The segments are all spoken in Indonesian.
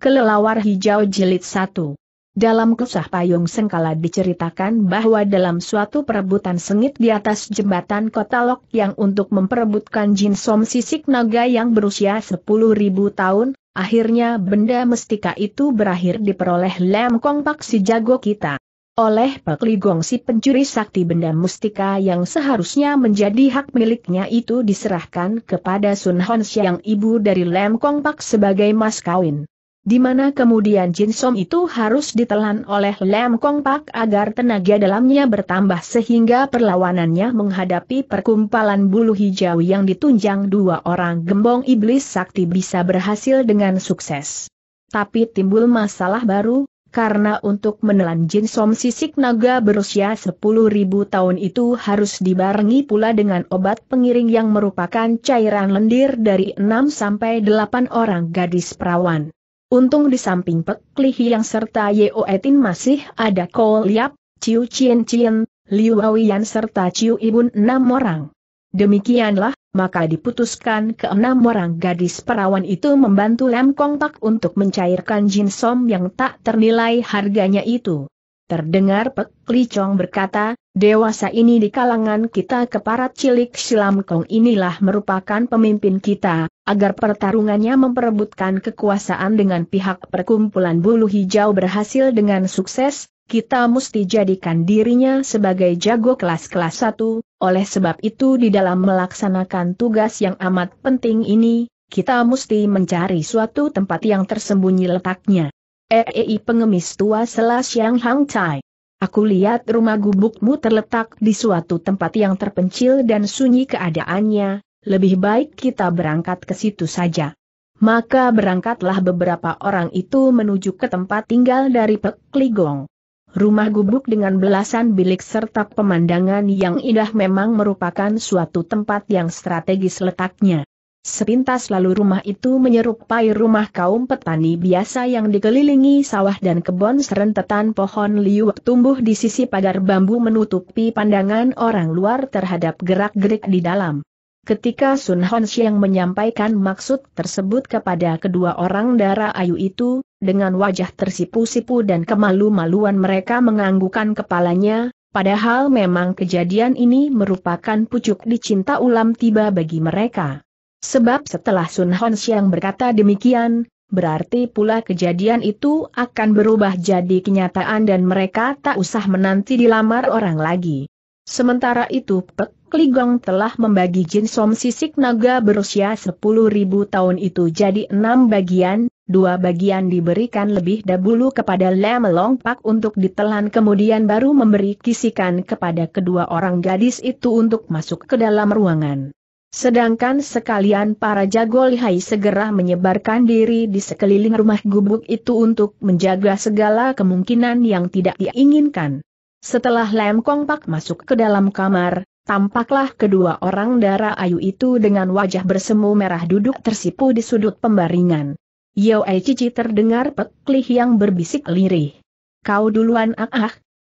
Kelelawar Hijau Jilid 1 dalam kisah payung sengkala diceritakan bahwa dalam suatu perebutan sengit di atas jembatan kota Lok yang untuk memperebutkan Jin Som sisik naga yang berusia 10.000 tahun, akhirnya benda mestika itu berakhir diperoleh Lam Kong Pak si jago kita. Oleh Pak Ligong si pencuri sakti benda mustika yang seharusnya menjadi hak miliknya itu diserahkan kepada Sun Hon Siang ibu dari Lam Kong Pak sebagai mas kawin. Di mana kemudian Jin Som itu harus ditelan oleh Lam Kong Pak agar tenaga dalamnya bertambah sehingga perlawanannya menghadapi perkumpalan bulu hijau yang ditunjang dua orang gembong iblis sakti bisa berhasil dengan sukses. Tapi timbul masalah baru, karena untuk menelan Jin Som sisik naga berusia 10.000 tahun itu harus dibarengi pula dengan obat pengiring yang merupakan cairan lendir dari 6 sampai 8 orang gadis perawan. Untung di samping Pek Lihi yang serta Yeo Etin masih ada Ko Liap, Ciu Chien Chien, Liu yang serta Ciu Ibun enam orang. Demikianlah, maka diputuskan keenam orang gadis perawan itu membantu Lam Kong Pak untuk mencairkan jin som yang tak ternilai harganya itu. Terdengar Pek Li Chong berkata, dewasa ini di kalangan kita keparat cilik Silam Kong inilah merupakan pemimpin kita, agar pertarungannya memperebutkan kekuasaan dengan pihak perkumpulan bulu hijau berhasil dengan sukses, kita mesti jadikan dirinya sebagai jago kelas-kelas satu. oleh sebab itu di dalam melaksanakan tugas yang amat penting ini, kita mesti mencari suatu tempat yang tersembunyi letaknya. EEI pengemis tua selas yang Hang Chai. Aku lihat rumah gubukmu terletak di suatu tempat yang terpencil dan sunyi keadaannya, lebih baik kita berangkat ke situ saja. Maka berangkatlah beberapa orang itu menuju ke tempat tinggal dari Pek Ligong. Rumah gubuk dengan belasan bilik serta pemandangan yang indah memang merupakan suatu tempat yang strategis letaknya. Sepintas lalu rumah itu menyerupai rumah kaum petani biasa yang dikelilingi sawah dan kebun serentetan pohon liu tumbuh di sisi pagar bambu menutupi pandangan orang luar terhadap gerak-gerik di dalam. Ketika Sun Hon menyampaikan maksud tersebut kepada kedua orang darah ayu itu, dengan wajah tersipu-sipu dan kemalu-maluan mereka menganggukan kepalanya, padahal memang kejadian ini merupakan pucuk dicinta ulam tiba bagi mereka. Sebab setelah Sun Hon berkata demikian, berarti pula kejadian itu akan berubah jadi kenyataan dan mereka tak usah menanti dilamar orang lagi. Sementara itu Pek Kligong telah membagi jin som sisik naga berusia 10.000 tahun itu jadi enam bagian, dua bagian diberikan lebih dahulu kepada Lemelong Pak untuk ditelan kemudian baru memberi kisikan kepada kedua orang gadis itu untuk masuk ke dalam ruangan. Sedangkan sekalian para jago lihai segera menyebarkan diri di sekeliling rumah gubuk itu untuk menjaga segala kemungkinan yang tidak diinginkan. Setelah Lem Kong Pak masuk ke dalam kamar, Tampaklah kedua orang darah ayu itu dengan wajah bersemu merah duduk tersipu di sudut pembaringan. Ai Cici terdengar peklih yang berbisik lirih. Kau duluan ah ah.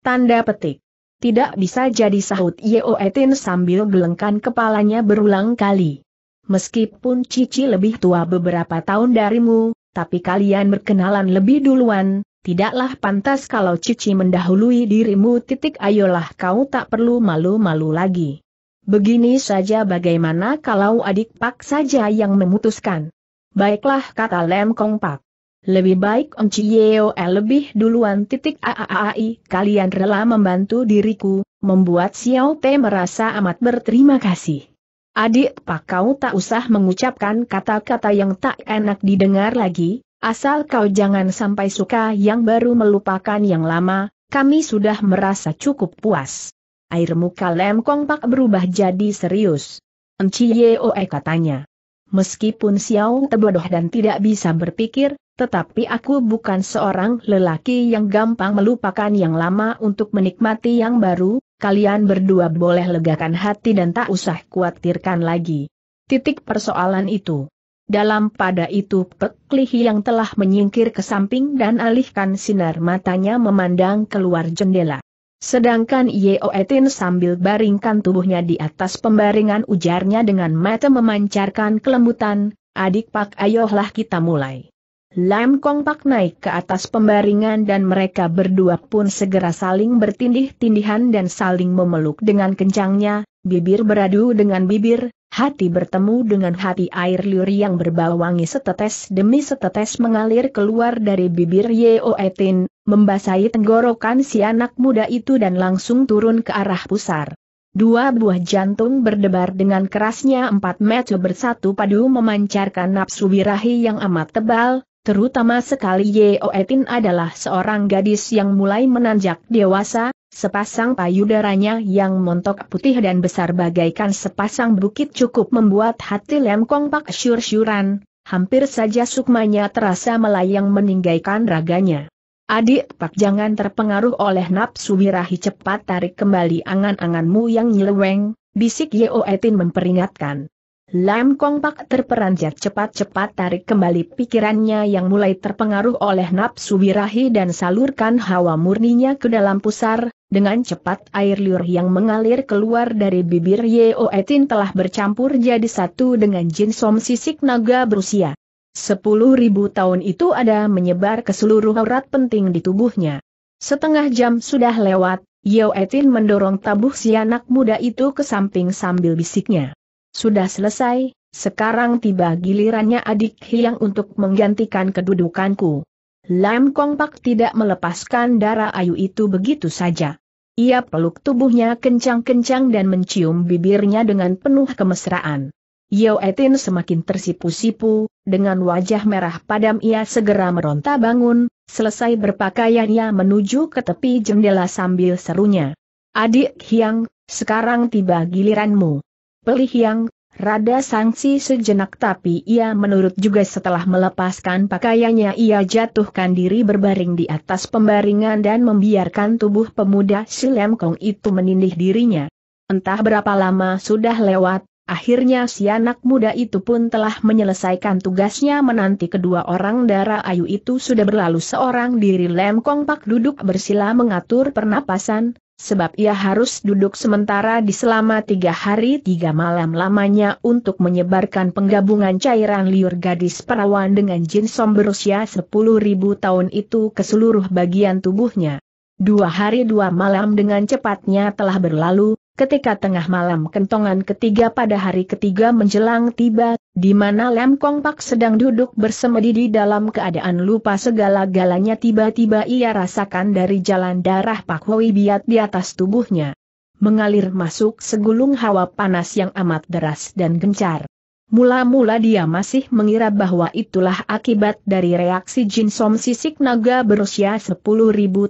Tanda petik. Tidak bisa jadi sahut Yoe Tin sambil gelengkan kepalanya berulang kali. Meskipun Cici lebih tua beberapa tahun darimu, tapi kalian berkenalan lebih duluan, tidaklah pantas kalau Cici mendahului dirimu titik ayolah kau tak perlu malu-malu lagi. Begini saja bagaimana kalau adik Pak saja yang memutuskan. Baiklah kata Lem Kong Pak. Lebih baik Om Cieo eh, lebih duluan titik AAAI kalian rela membantu diriku, membuat Xiao Te merasa amat berterima kasih. Adik Pak kau tak usah mengucapkan kata-kata yang tak enak didengar lagi, Asal kau jangan sampai suka yang baru melupakan yang lama, kami sudah merasa cukup puas. Air muka Lem Kong Pak berubah jadi serius. Enci Yeoe katanya. Meskipun Xiao terbodoh dan tidak bisa berpikir, tetapi aku bukan seorang lelaki yang gampang melupakan yang lama untuk menikmati yang baru, kalian berdua boleh legakan hati dan tak usah khawatirkan lagi. Titik persoalan itu. Dalam pada itu Peklih yang telah menyingkir ke samping dan alihkan sinar matanya memandang keluar jendela. Sedangkan Yeoetin sambil baringkan tubuhnya di atas pembaringan ujarnya dengan mata memancarkan kelembutan, adik pak ayolah kita mulai. Lam Kong Pak naik ke atas pembaringan dan mereka berdua pun segera saling bertindih-tindihan dan saling memeluk dengan kencangnya, bibir beradu dengan bibir, Hati bertemu dengan hati air liur yang berbau wangi setetes demi setetes mengalir keluar dari bibir Yeoetin, membasahi tenggorokan si anak muda itu dan langsung turun ke arah pusar. Dua buah jantung berdebar dengan kerasnya empat metu bersatu padu memancarkan nafsu birahi yang amat tebal, terutama sekali Yeoetin adalah seorang gadis yang mulai menanjak dewasa, Sepasang payudaranya yang montok putih dan besar bagaikan sepasang bukit cukup membuat hati lemkong Pak syur-syuran, hampir saja sukmanya terasa melayang meninggalkan raganya. Adik Pak jangan terpengaruh oleh nafsu wirahi cepat tarik kembali angan-anganmu yang nyeleweng, bisik Yeo Etin memperingatkan. Lam Kong Pak terperanjat cepat-cepat tarik kembali pikirannya yang mulai terpengaruh oleh nafsu birahi dan salurkan hawa murninya ke dalam pusar, dengan cepat air liur yang mengalir keluar dari bibir Yeo Etin telah bercampur jadi satu dengan jin som sisik naga berusia. Sepuluh ribu tahun itu ada menyebar ke seluruh aurat penting di tubuhnya. Setengah jam sudah lewat, Yeo Etin mendorong tabuh si anak muda itu ke samping sambil bisiknya. Sudah selesai, sekarang tiba gilirannya adik Hiang untuk menggantikan kedudukanku. Lam Kong Pak tidak melepaskan darah ayu itu begitu saja. Ia peluk tubuhnya kencang-kencang dan mencium bibirnya dengan penuh kemesraan. Yeo Etin semakin tersipu-sipu, dengan wajah merah padam ia segera meronta bangun, selesai berpakaian menuju ke tepi jendela sambil serunya. Adik hiang, sekarang tiba giliranmu yang, rada sangsi sejenak tapi ia menurut juga setelah melepaskan pakaiannya ia jatuhkan diri berbaring di atas pembaringan dan membiarkan tubuh pemuda si Lemkong itu menindih dirinya. Entah berapa lama sudah lewat, akhirnya si anak muda itu pun telah menyelesaikan tugasnya menanti kedua orang darah ayu itu sudah berlalu seorang diri Lemkong Pak duduk bersila mengatur pernapasan, sebab ia harus duduk sementara di selama tiga hari tiga malam lamanya untuk menyebarkan penggabungan cairan liur gadis perawan dengan Jin som berusia 10.000 tahun itu ke seluruh bagian tubuhnya. Dua hari dua malam dengan cepatnya telah berlalu, Ketika tengah malam kentongan ketiga pada hari ketiga menjelang tiba, di mana Lem Kong Pak sedang duduk bersemedi di dalam keadaan lupa segala-galanya tiba-tiba ia rasakan dari jalan darah Pak Hoi Biat di atas tubuhnya. Mengalir masuk segulung hawa panas yang amat deras dan gencar. Mula-mula dia masih mengira bahwa itulah akibat dari reaksi Jin Som sisik naga berusia 10.000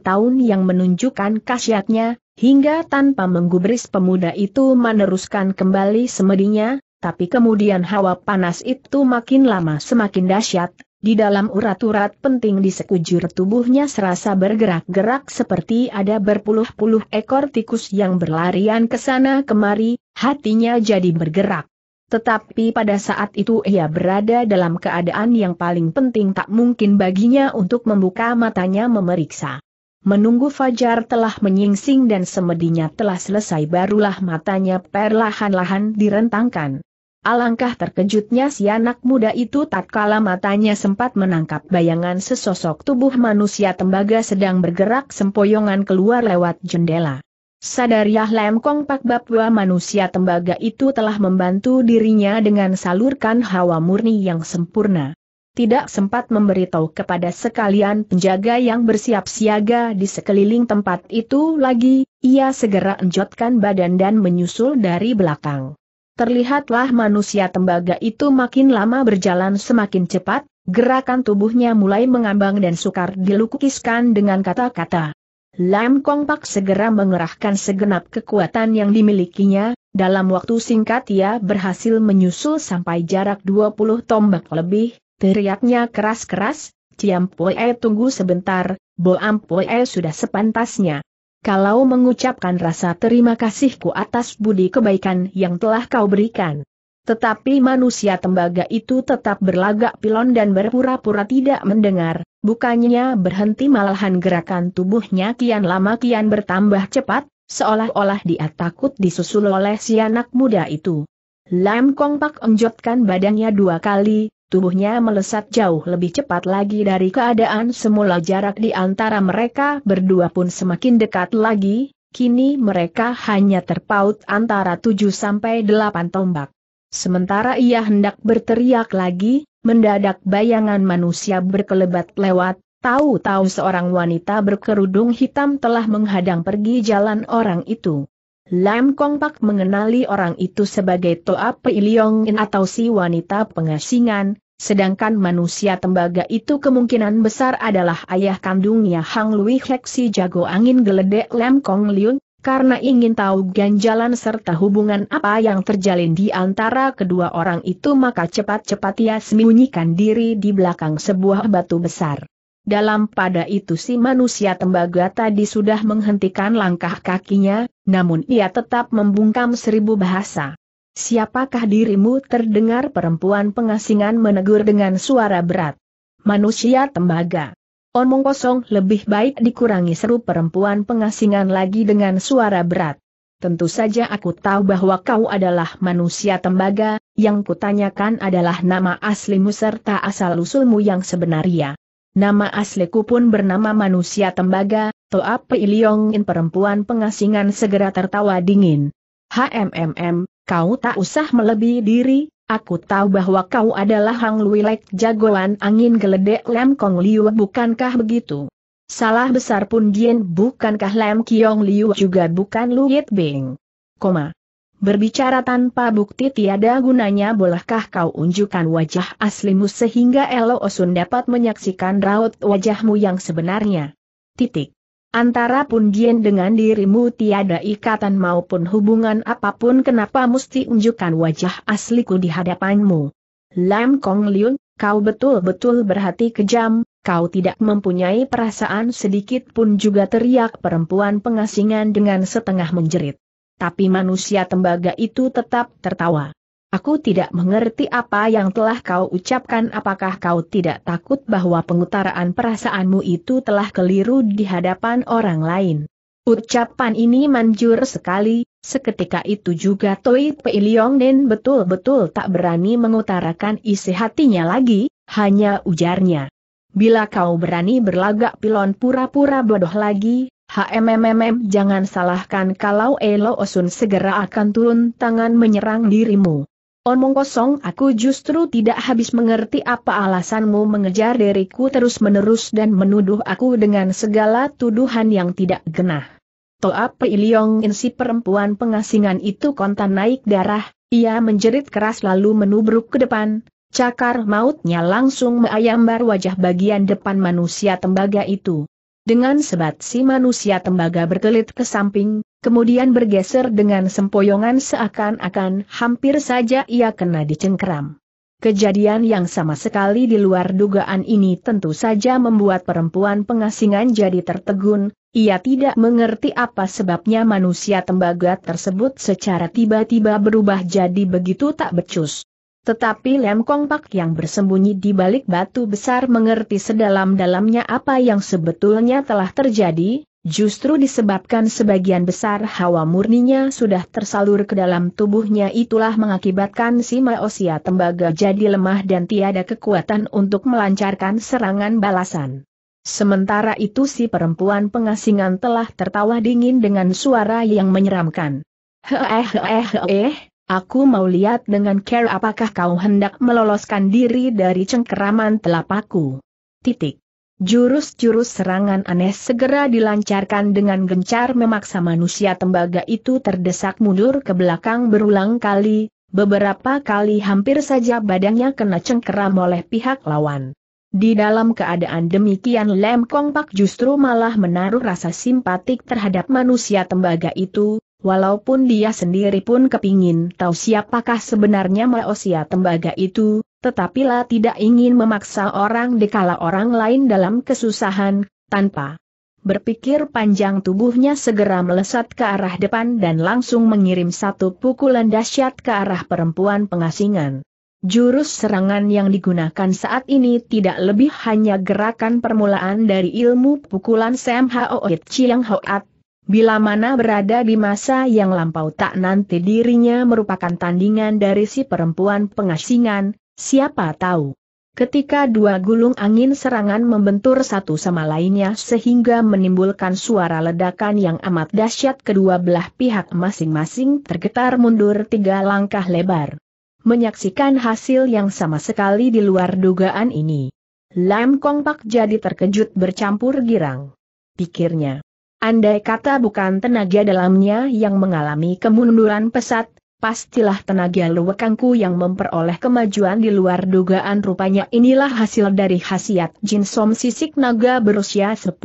tahun yang menunjukkan khasiatnya, Hingga tanpa menggubris pemuda itu meneruskan kembali semedinya, tapi kemudian hawa panas itu makin lama semakin dahsyat, di dalam urat-urat penting di sekujur tubuhnya serasa bergerak-gerak seperti ada berpuluh-puluh ekor tikus yang berlarian ke sana kemari, hatinya jadi bergerak. Tetapi pada saat itu ia berada dalam keadaan yang paling penting tak mungkin baginya untuk membuka matanya memeriksa. Menunggu fajar telah menyingsing dan semedinya telah selesai barulah matanya perlahan-lahan direntangkan. Alangkah terkejutnya si anak muda itu tatkala matanya sempat menangkap bayangan sesosok tubuh manusia tembaga sedang bergerak sempoyongan keluar lewat jendela. Sadariah Lem Kong Pak bahwa manusia tembaga itu telah membantu dirinya dengan salurkan hawa murni yang sempurna tidak sempat memberitahu kepada sekalian penjaga yang bersiap siaga di sekeliling tempat itu lagi, ia segera enjotkan badan dan menyusul dari belakang. Terlihatlah manusia tembaga itu makin lama berjalan semakin cepat, gerakan tubuhnya mulai mengambang dan sukar dilukiskan dengan kata-kata. Lam Kong Pak segera mengerahkan segenap kekuatan yang dimilikinya, dalam waktu singkat ia berhasil menyusul sampai jarak 20 tombak lebih, Teriaknya keras-keras, Ciam Poe tunggu sebentar, Boam Poe sudah sepantasnya. Kalau mengucapkan rasa terima kasihku atas budi kebaikan yang telah kau berikan. Tetapi manusia tembaga itu tetap berlagak pilon dan berpura-pura tidak mendengar, bukannya berhenti malahan gerakan tubuhnya kian lama kian bertambah cepat, seolah-olah dia takut disusul oleh si anak muda itu. Lam Kong Pak enjotkan badannya dua kali, tubuhnya melesat jauh lebih cepat lagi dari keadaan semula jarak di antara mereka berdua pun semakin dekat lagi, kini mereka hanya terpaut antara 7 sampai 8 tombak. Sementara ia hendak berteriak lagi, mendadak bayangan manusia berkelebat lewat, tahu-tahu seorang wanita berkerudung hitam telah menghadang pergi jalan orang itu. Lam Kong Pak mengenali orang itu sebagai Toa Peiliong In atau si wanita pengasingan, sedangkan manusia tembaga itu kemungkinan besar adalah ayah kandungnya Hang Lui Hek si jago angin geledek Lam Kong Liun, karena ingin tahu ganjalan serta hubungan apa yang terjalin di antara kedua orang itu maka cepat-cepat ia sembunyikan diri di belakang sebuah batu besar. Dalam pada itu si manusia tembaga tadi sudah menghentikan langkah kakinya, namun ia tetap membungkam seribu bahasa. Siapakah dirimu terdengar perempuan pengasingan menegur dengan suara berat? Manusia tembaga. Omong kosong lebih baik dikurangi seru perempuan pengasingan lagi dengan suara berat. Tentu saja aku tahu bahwa kau adalah manusia tembaga, yang kutanyakan adalah nama aslimu serta asal-usulmu yang sebenarnya. Nama asliku pun bernama manusia tembaga, Toa apa Liongin perempuan pengasingan segera tertawa dingin. HMMM, kau tak usah melebihi diri, aku tahu bahwa kau adalah Hang Luilek jagoan angin geledek Lem Kong Liu bukankah begitu? Salah besar pun Jin bukankah Lem Kiong Liu juga bukan Lu Yit Bing? Koma. Berbicara tanpa bukti tiada gunanya bolehkah kau unjukkan wajah aslimu sehingga Elo Osun dapat menyaksikan raut wajahmu yang sebenarnya. Titik. Antara Punjien dengan dirimu tiada ikatan maupun hubungan apapun kenapa mesti unjukkan wajah asliku di hadapanmu. Lam Kong Liun, kau betul-betul berhati kejam, kau tidak mempunyai perasaan sedikit pun juga teriak perempuan pengasingan dengan setengah menjerit tapi manusia tembaga itu tetap tertawa. Aku tidak mengerti apa yang telah kau ucapkan apakah kau tidak takut bahwa pengutaraan perasaanmu itu telah keliru di hadapan orang lain. Ucapan ini manjur sekali, seketika itu juga Toi Pei Liong Den betul-betul tak berani mengutarakan isi hatinya lagi, hanya ujarnya. Bila kau berani berlagak pilon pura-pura bodoh lagi, HMMM jangan salahkan kalau Elo Osun segera akan turun tangan menyerang dirimu. Omong kosong aku justru tidak habis mengerti apa alasanmu mengejar diriku terus-menerus dan menuduh aku dengan segala tuduhan yang tidak genah. Toa Iliong Insi perempuan pengasingan itu kontan naik darah, ia menjerit keras lalu menubruk ke depan, cakar mautnya langsung meayambar wajah bagian depan manusia tembaga itu. Dengan sebat si manusia tembaga berkelit ke samping, kemudian bergeser dengan sempoyongan seakan-akan hampir saja ia kena dicengkeram. Kejadian yang sama sekali di luar dugaan ini tentu saja membuat perempuan pengasingan jadi tertegun, ia tidak mengerti apa sebabnya manusia tembaga tersebut secara tiba-tiba berubah jadi begitu tak becus. Tetapi Lem Kong Pak yang bersembunyi di balik batu besar mengerti sedalam-dalamnya apa yang sebetulnya telah terjadi, justru disebabkan sebagian besar hawa murninya sudah tersalur ke dalam tubuhnya itulah mengakibatkan si Maosia tembaga jadi lemah dan tiada kekuatan untuk melancarkan serangan balasan. Sementara itu si perempuan pengasingan telah tertawa dingin dengan suara yang menyeramkan. Heeh Aku mau lihat dengan care apakah kau hendak meloloskan diri dari cengkeraman telapaku. Titik. Jurus-jurus serangan aneh segera dilancarkan dengan gencar memaksa manusia tembaga itu terdesak mundur ke belakang berulang kali, beberapa kali hampir saja badannya kena cengkeram oleh pihak lawan. Di dalam keadaan demikian Lem Kong Pak justru malah menaruh rasa simpatik terhadap manusia tembaga itu, walaupun dia sendiri pun kepingin tahu siapakah sebenarnya maosia tembaga itu, tetapi lah tidak ingin memaksa orang dikala orang lain dalam kesusahan, tanpa Berpikir panjang tubuhnya segera melesat ke arah depan dan langsung mengirim satu pukulan dahsyat ke arah perempuan pengasingan. Jurus serangan yang digunakan saat ini tidak lebih hanya gerakan permulaan dari ilmu pukulan Sam Hao Chiang Hoat, Bila mana berada di masa yang lampau tak nanti dirinya merupakan tandingan dari si perempuan pengasingan, siapa tahu. Ketika dua gulung angin serangan membentur satu sama lainnya sehingga menimbulkan suara ledakan yang amat dahsyat kedua belah pihak masing-masing tergetar mundur tiga langkah lebar. Menyaksikan hasil yang sama sekali di luar dugaan ini. Lam Kong Pak jadi terkejut bercampur girang. Pikirnya. Andai kata bukan tenaga dalamnya yang mengalami kemunduran pesat, pastilah tenaga luwekangku yang memperoleh kemajuan di luar dugaan rupanya inilah hasil dari khasiat Jin Som sisik naga berusia 10.000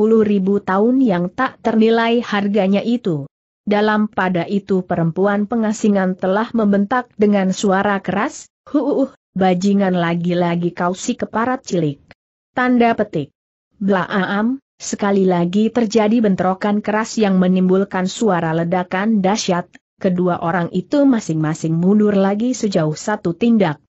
tahun yang tak ternilai harganya itu. Dalam pada itu perempuan pengasingan telah membentak dengan suara keras, huuh, bajingan lagi-lagi kau si keparat cilik. Tanda petik. Blaam, Sekali lagi terjadi bentrokan keras yang menimbulkan suara ledakan dahsyat, kedua orang itu masing-masing mundur lagi sejauh satu tindak.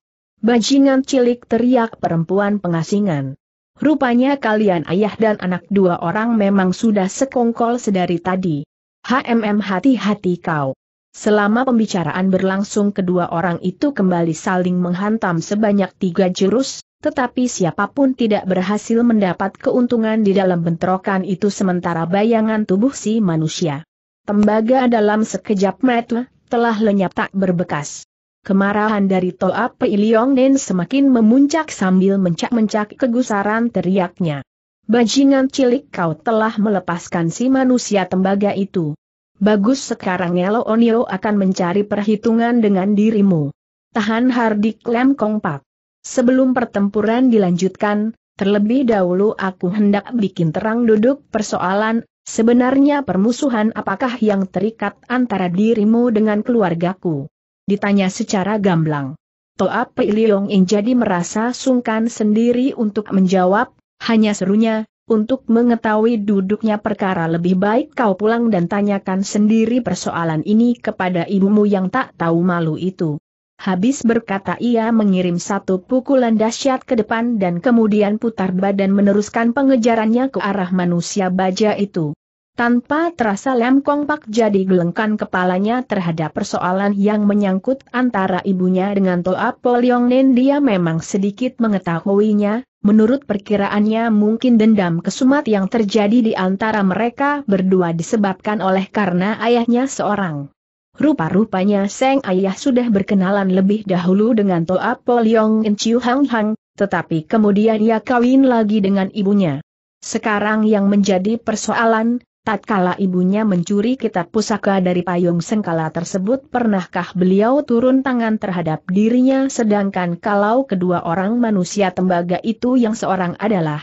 Bajingan cilik teriak perempuan pengasingan. Rupanya kalian ayah dan anak dua orang memang sudah sekongkol sedari tadi. HMM hati-hati kau. Selama pembicaraan berlangsung kedua orang itu kembali saling menghantam sebanyak tiga jurus, tetapi siapapun tidak berhasil mendapat keuntungan di dalam bentrokan itu sementara bayangan tubuh si manusia. Tembaga dalam sekejap mata telah lenyap tak berbekas. Kemarahan dari Toa Pei Liong Nen semakin memuncak sambil mencak-mencak kegusaran teriaknya. Bajingan cilik kau telah melepaskan si manusia tembaga itu. Bagus sekarang Elo Onio akan mencari perhitungan dengan dirimu. Tahan Hardik Lem Kompak. Sebelum pertempuran dilanjutkan, terlebih dahulu aku hendak bikin terang duduk persoalan, sebenarnya permusuhan apakah yang terikat antara dirimu dengan keluargaku? Ditanya secara gamblang. Toa Pei In jadi merasa sungkan sendiri untuk menjawab, hanya serunya, untuk mengetahui duduknya perkara lebih baik kau pulang dan tanyakan sendiri persoalan ini kepada ibumu yang tak tahu malu itu. Habis berkata ia mengirim satu pukulan dahsyat ke depan dan kemudian putar badan meneruskan pengejarannya ke arah manusia baja itu. Tanpa terasa Lem Kong Pak jadi gelengkan kepalanya terhadap persoalan yang menyangkut antara ibunya dengan Toa Poliong Nen dia memang sedikit mengetahuinya, menurut perkiraannya mungkin dendam kesumat yang terjadi di antara mereka berdua disebabkan oleh karena ayahnya seorang Rupa-rupanya Seng Ayah sudah berkenalan lebih dahulu dengan Toa Poliong In Chiu Hang Hang, tetapi kemudian ia kawin lagi dengan ibunya. Sekarang yang menjadi persoalan, tatkala ibunya mencuri kitab pusaka dari payung sengkala tersebut pernahkah beliau turun tangan terhadap dirinya sedangkan kalau kedua orang manusia tembaga itu yang seorang adalah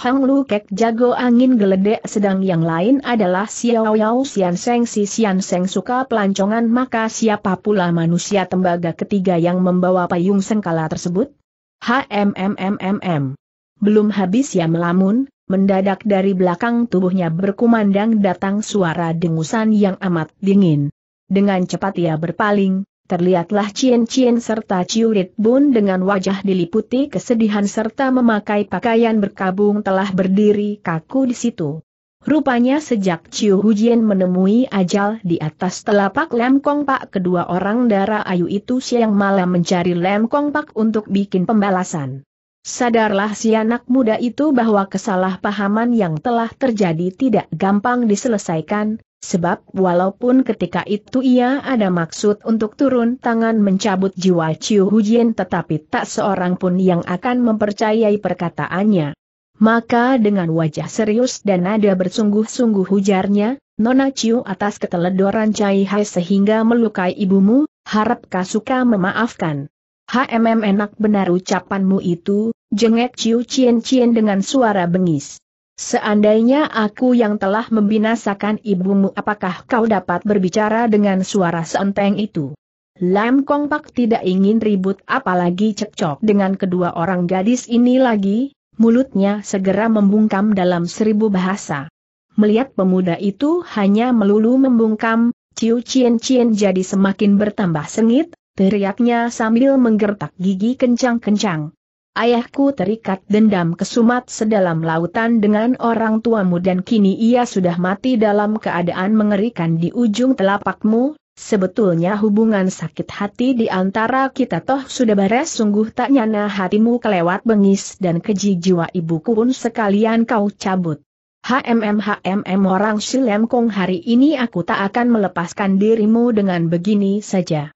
Hang Lu Kek jago angin geledek sedang yang lain adalah Xiao Yao Xian Seng Si Xian Seng suka pelancongan maka siapa pula manusia tembaga ketiga yang membawa payung sengkala tersebut? HMMMMM. Belum habis ya melamun, mendadak dari belakang tubuhnya berkumandang datang suara dengusan yang amat dingin. Dengan cepat ia berpaling, Terlihatlah Cien Cien serta Ciurit Bun dengan wajah diliputi kesedihan serta memakai pakaian berkabung telah berdiri kaku di situ. Rupanya sejak Ciu Hujian menemui ajal di atas telapak Lem Kong Pak kedua orang darah ayu itu siang malam mencari Lem Kong Pak untuk bikin pembalasan. Sadarlah si anak muda itu bahwa kesalahpahaman yang telah terjadi tidak gampang diselesaikan, Sebab walaupun ketika itu ia ada maksud untuk turun tangan mencabut jiwa Ciu Hujian tetapi tak seorang pun yang akan mempercayai perkataannya. Maka dengan wajah serius dan nada bersungguh-sungguh hujarnya, Nona Ciu atas keteledoran Cai Hai sehingga melukai ibumu, harap suka memaafkan. HMM enak benar ucapanmu itu, jengek Ciu Cien Cien dengan suara bengis. Seandainya aku yang telah membinasakan ibumu apakah kau dapat berbicara dengan suara seenteng itu? Lam Kong Pak tidak ingin ribut apalagi cekcok dengan kedua orang gadis ini lagi, mulutnya segera membungkam dalam seribu bahasa. Melihat pemuda itu hanya melulu membungkam, Ciu Cien Cien jadi semakin bertambah sengit, teriaknya sambil menggertak gigi kencang-kencang. Ayahku terikat dendam kesumat sedalam lautan dengan orang tuamu dan kini ia sudah mati dalam keadaan mengerikan di ujung telapakmu, sebetulnya hubungan sakit hati di antara kita toh sudah beres sungguh tak nyana hatimu kelewat bengis dan keji jiwa ibuku pun sekalian kau cabut. HMM HMM orang Silemkong Kong hari ini aku tak akan melepaskan dirimu dengan begini saja.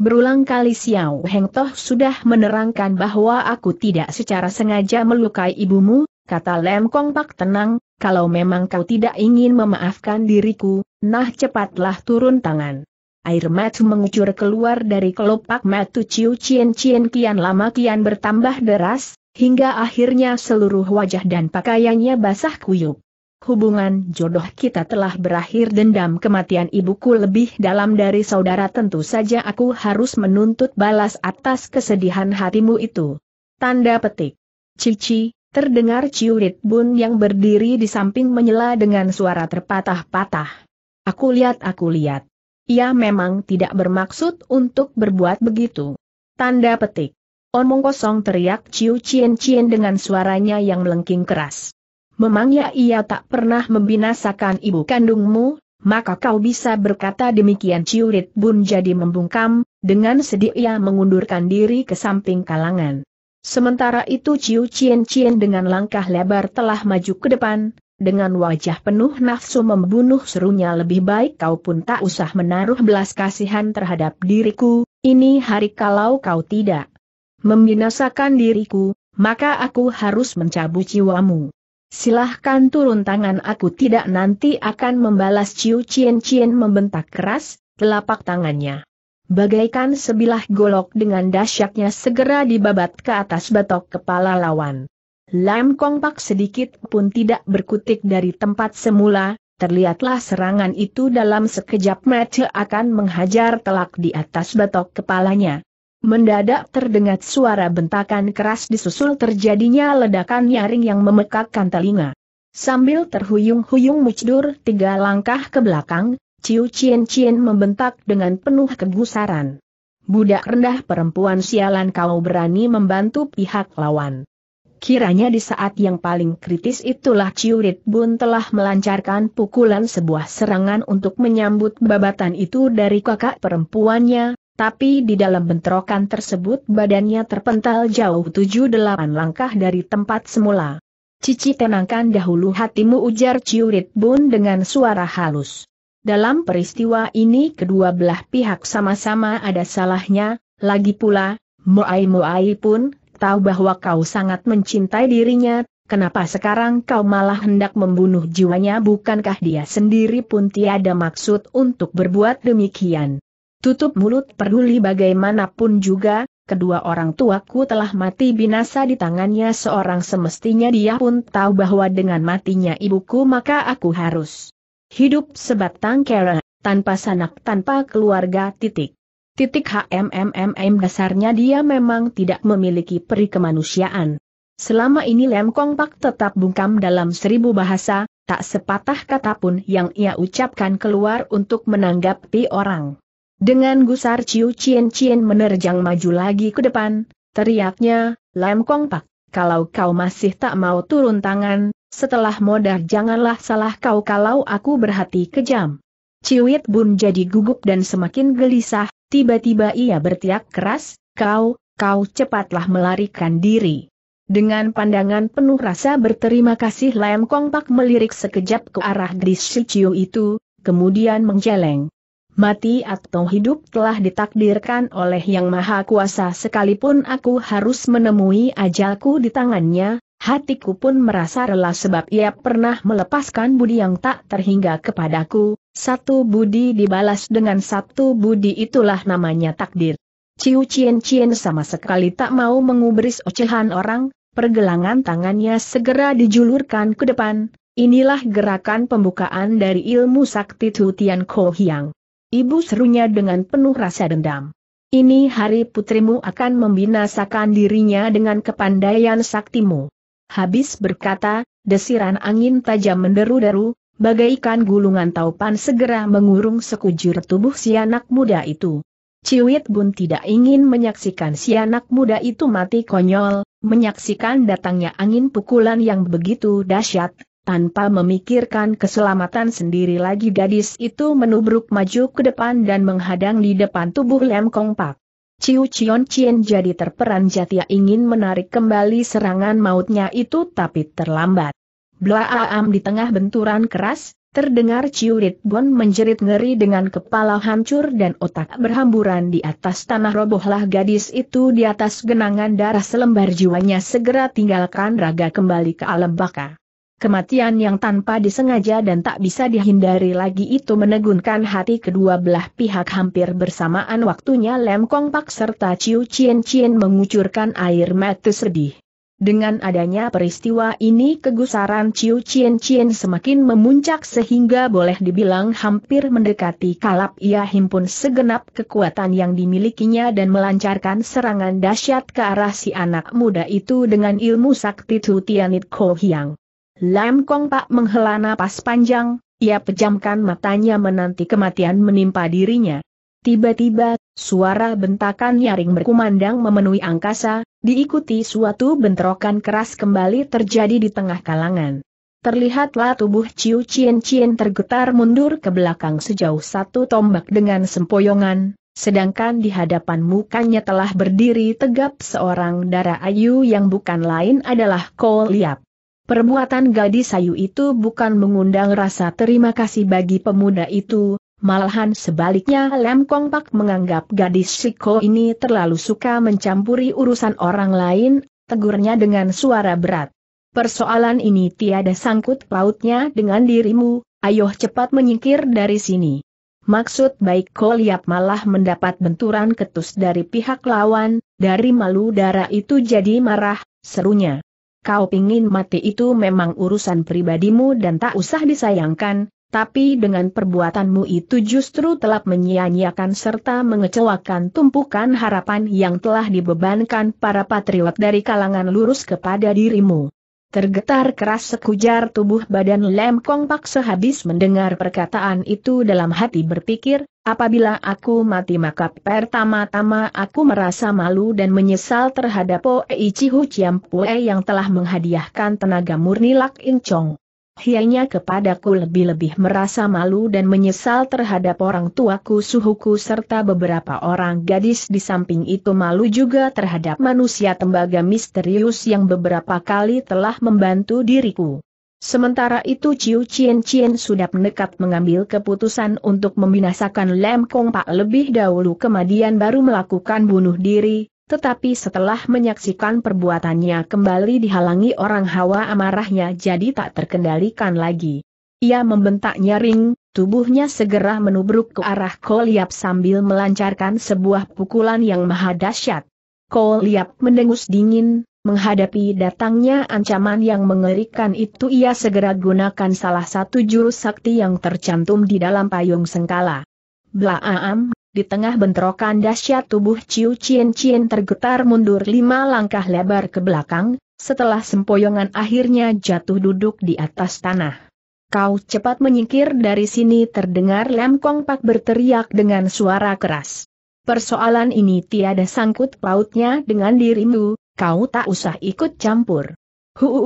Berulang kali Xiao Heng Toh sudah menerangkan bahwa aku tidak secara sengaja melukai ibumu, kata Lem Kong Pak tenang, kalau memang kau tidak ingin memaafkan diriku, nah cepatlah turun tangan. Air mata mengucur keluar dari kelopak mata Ciu Cien Cien kian lama kian bertambah deras, hingga akhirnya seluruh wajah dan pakaiannya basah kuyup hubungan jodoh kita telah berakhir dendam kematian ibuku lebih dalam dari saudara tentu saja aku harus menuntut balas atas kesedihan hatimu itu. Tanda petik. Cici, terdengar Ciurit Bun yang berdiri di samping menyela dengan suara terpatah-patah. Aku lihat, aku lihat. Ia memang tidak bermaksud untuk berbuat begitu. Tanda petik. Omong kosong teriak Ciu Cien Cien dengan suaranya yang melengking keras memangnya ia tak pernah membinasakan ibu kandungmu, maka kau bisa berkata demikian Ciurit Bun jadi membungkam, dengan sedih ia mengundurkan diri ke samping kalangan. Sementara itu Ciu Cien Cien dengan langkah lebar telah maju ke depan, dengan wajah penuh nafsu membunuh serunya lebih baik kau pun tak usah menaruh belas kasihan terhadap diriku, ini hari kalau kau tidak membinasakan diriku, maka aku harus mencabut jiwamu. Silahkan turun tangan aku tidak nanti akan membalas Ciu Cien Cien membentak keras, telapak tangannya. Bagaikan sebilah golok dengan dasyaknya segera dibabat ke atas batok kepala lawan. Lam Kong Pak sedikit pun tidak berkutik dari tempat semula, terlihatlah serangan itu dalam sekejap mata akan menghajar telak di atas batok kepalanya. Mendadak terdengar suara bentakan keras disusul terjadinya ledakan nyaring yang memekakkan telinga. Sambil terhuyung-huyung mucdur tiga langkah ke belakang, Ciu Cien Cien membentak dengan penuh kegusaran. Budak rendah perempuan sialan kau berani membantu pihak lawan. Kiranya di saat yang paling kritis itulah Ciu Rit Bun telah melancarkan pukulan sebuah serangan untuk menyambut babatan itu dari kakak perempuannya, tapi di dalam bentrokan tersebut badannya terpental jauh tujuh delapan langkah dari tempat semula. Cici tenangkan dahulu hatimu ujar Ciurit Bun dengan suara halus. Dalam peristiwa ini kedua belah pihak sama-sama ada salahnya, lagi pula, Moai Moai pun tahu bahwa kau sangat mencintai dirinya, kenapa sekarang kau malah hendak membunuh jiwanya bukankah dia sendiri pun tiada maksud untuk berbuat demikian. Tutup mulut peduli bagaimanapun juga, kedua orang tuaku telah mati binasa di tangannya seorang semestinya dia pun tahu bahwa dengan matinya ibuku maka aku harus hidup sebatang kera, tanpa sanak tanpa keluarga titik. Titik HMMMM dasarnya dia memang tidak memiliki peri kemanusiaan. Selama ini Lem Kong Pak tetap bungkam dalam seribu bahasa, tak sepatah kata pun yang ia ucapkan keluar untuk menanggapi orang. Dengan gusar Ciu Cien Cien menerjang maju lagi ke depan, teriaknya, Lam Kong Pak, kalau kau masih tak mau turun tangan, setelah modar janganlah salah kau kalau aku berhati kejam. Ciuit Bun jadi gugup dan semakin gelisah, tiba-tiba ia berteriak keras, kau, kau cepatlah melarikan diri. Dengan pandangan penuh rasa berterima kasih Lam Kong Pak melirik sekejap ke arah gadis Ciu itu, kemudian menjeleng mati atau hidup telah ditakdirkan oleh Yang Maha Kuasa sekalipun aku harus menemui ajalku di tangannya, hatiku pun merasa rela sebab ia pernah melepaskan budi yang tak terhingga kepadaku, satu budi dibalas dengan satu budi itulah namanya takdir. Ciu Cien Cien sama sekali tak mau mengubris ocehan orang, pergelangan tangannya segera dijulurkan ke depan, Inilah gerakan pembukaan dari ilmu sakti Tutian Ko Hiang. Ibu serunya dengan penuh rasa dendam. Ini hari putrimu akan membinasakan dirinya dengan kepandaian saktimu. Habis berkata, desiran angin tajam menderu-deru, bagaikan gulungan taupan segera mengurung sekujur tubuh si anak muda itu. Ciwit Bun tidak ingin menyaksikan si anak muda itu mati konyol, menyaksikan datangnya angin pukulan yang begitu dahsyat, tanpa memikirkan keselamatan sendiri lagi gadis itu menubruk maju ke depan dan menghadang di depan tubuh Lem Kong Pak. Ciu Chion Chien jadi terperanjat ia ingin menarik kembali serangan mautnya itu tapi terlambat. Blaaam di tengah benturan keras, terdengar Ciu Rit Bon menjerit ngeri dengan kepala hancur dan otak berhamburan di atas tanah robohlah gadis itu di atas genangan darah selembar jiwanya segera tinggalkan raga kembali ke alam baka. Kematian yang tanpa disengaja dan tak bisa dihindari lagi itu menegunkan hati kedua belah pihak hampir bersamaan waktunya Lem Kong Pak serta Ciu Chien Chien mengucurkan air mata sedih. Dengan adanya peristiwa ini kegusaran Ciu Chien Chien semakin memuncak sehingga boleh dibilang hampir mendekati kalap ia himpun segenap kekuatan yang dimilikinya dan melancarkan serangan dahsyat ke arah si anak muda itu dengan ilmu sakti Tianit Ko Hiang. Lam Kong Pak menghela napas panjang, ia pejamkan matanya menanti kematian menimpa dirinya. Tiba-tiba, suara bentakan nyaring berkumandang memenuhi angkasa, diikuti suatu bentrokan keras kembali terjadi di tengah kalangan. Terlihatlah tubuh Ciu Cien Cien tergetar mundur ke belakang sejauh satu tombak dengan sempoyongan, sedangkan di hadapan mukanya telah berdiri tegap seorang darah ayu yang bukan lain adalah Ko Liap. Perbuatan gadis sayu itu bukan mengundang rasa terima kasih bagi pemuda itu, malahan sebaliknya Lem Kong Pak menganggap gadis Siko ini terlalu suka mencampuri urusan orang lain, tegurnya dengan suara berat. Persoalan ini tiada sangkut pautnya dengan dirimu, ayo cepat menyingkir dari sini. Maksud baik Koliap malah mendapat benturan ketus dari pihak lawan, dari malu darah itu jadi marah, serunya kau pingin mati itu memang urusan pribadimu dan tak usah disayangkan, tapi dengan perbuatanmu itu justru telah menyia-nyiakan serta mengecewakan tumpukan harapan yang telah dibebankan para patriot dari kalangan lurus kepada dirimu. Tergetar keras sekujar tubuh badan Lem Kong Pak sehabis mendengar perkataan itu dalam hati berpikir, apabila aku mati maka pertama-tama aku merasa malu dan menyesal terhadap Poe Hu Chiam Pue yang telah menghadiahkan tenaga murni Lak In Chong. Hianya kepadaku lebih-lebih merasa malu dan menyesal terhadap orang tuaku suhuku serta beberapa orang gadis di samping itu malu juga terhadap manusia tembaga misterius yang beberapa kali telah membantu diriku. Sementara itu Ciu Cien Cien sudah nekat mengambil keputusan untuk membinasakan Lem Kong Pak lebih dahulu kemudian baru melakukan bunuh diri, tetapi setelah menyaksikan perbuatannya kembali dihalangi orang hawa amarahnya jadi tak terkendalikan lagi. Ia membentak nyaring, tubuhnya segera menubruk ke arah Koliap sambil melancarkan sebuah pukulan yang maha dahsyat. Koliap mendengus dingin, Menghadapi datangnya ancaman yang mengerikan itu ia segera gunakan salah satu jurus sakti yang tercantum di dalam payung sengkala. Blaam di tengah bentrokan dahsyat tubuh Ciu Cien Cien tergetar mundur lima langkah lebar ke belakang, setelah sempoyongan akhirnya jatuh duduk di atas tanah. Kau cepat menyingkir dari sini terdengar Lem Kong Pak berteriak dengan suara keras. Persoalan ini tiada sangkut pautnya dengan dirimu, kau tak usah ikut campur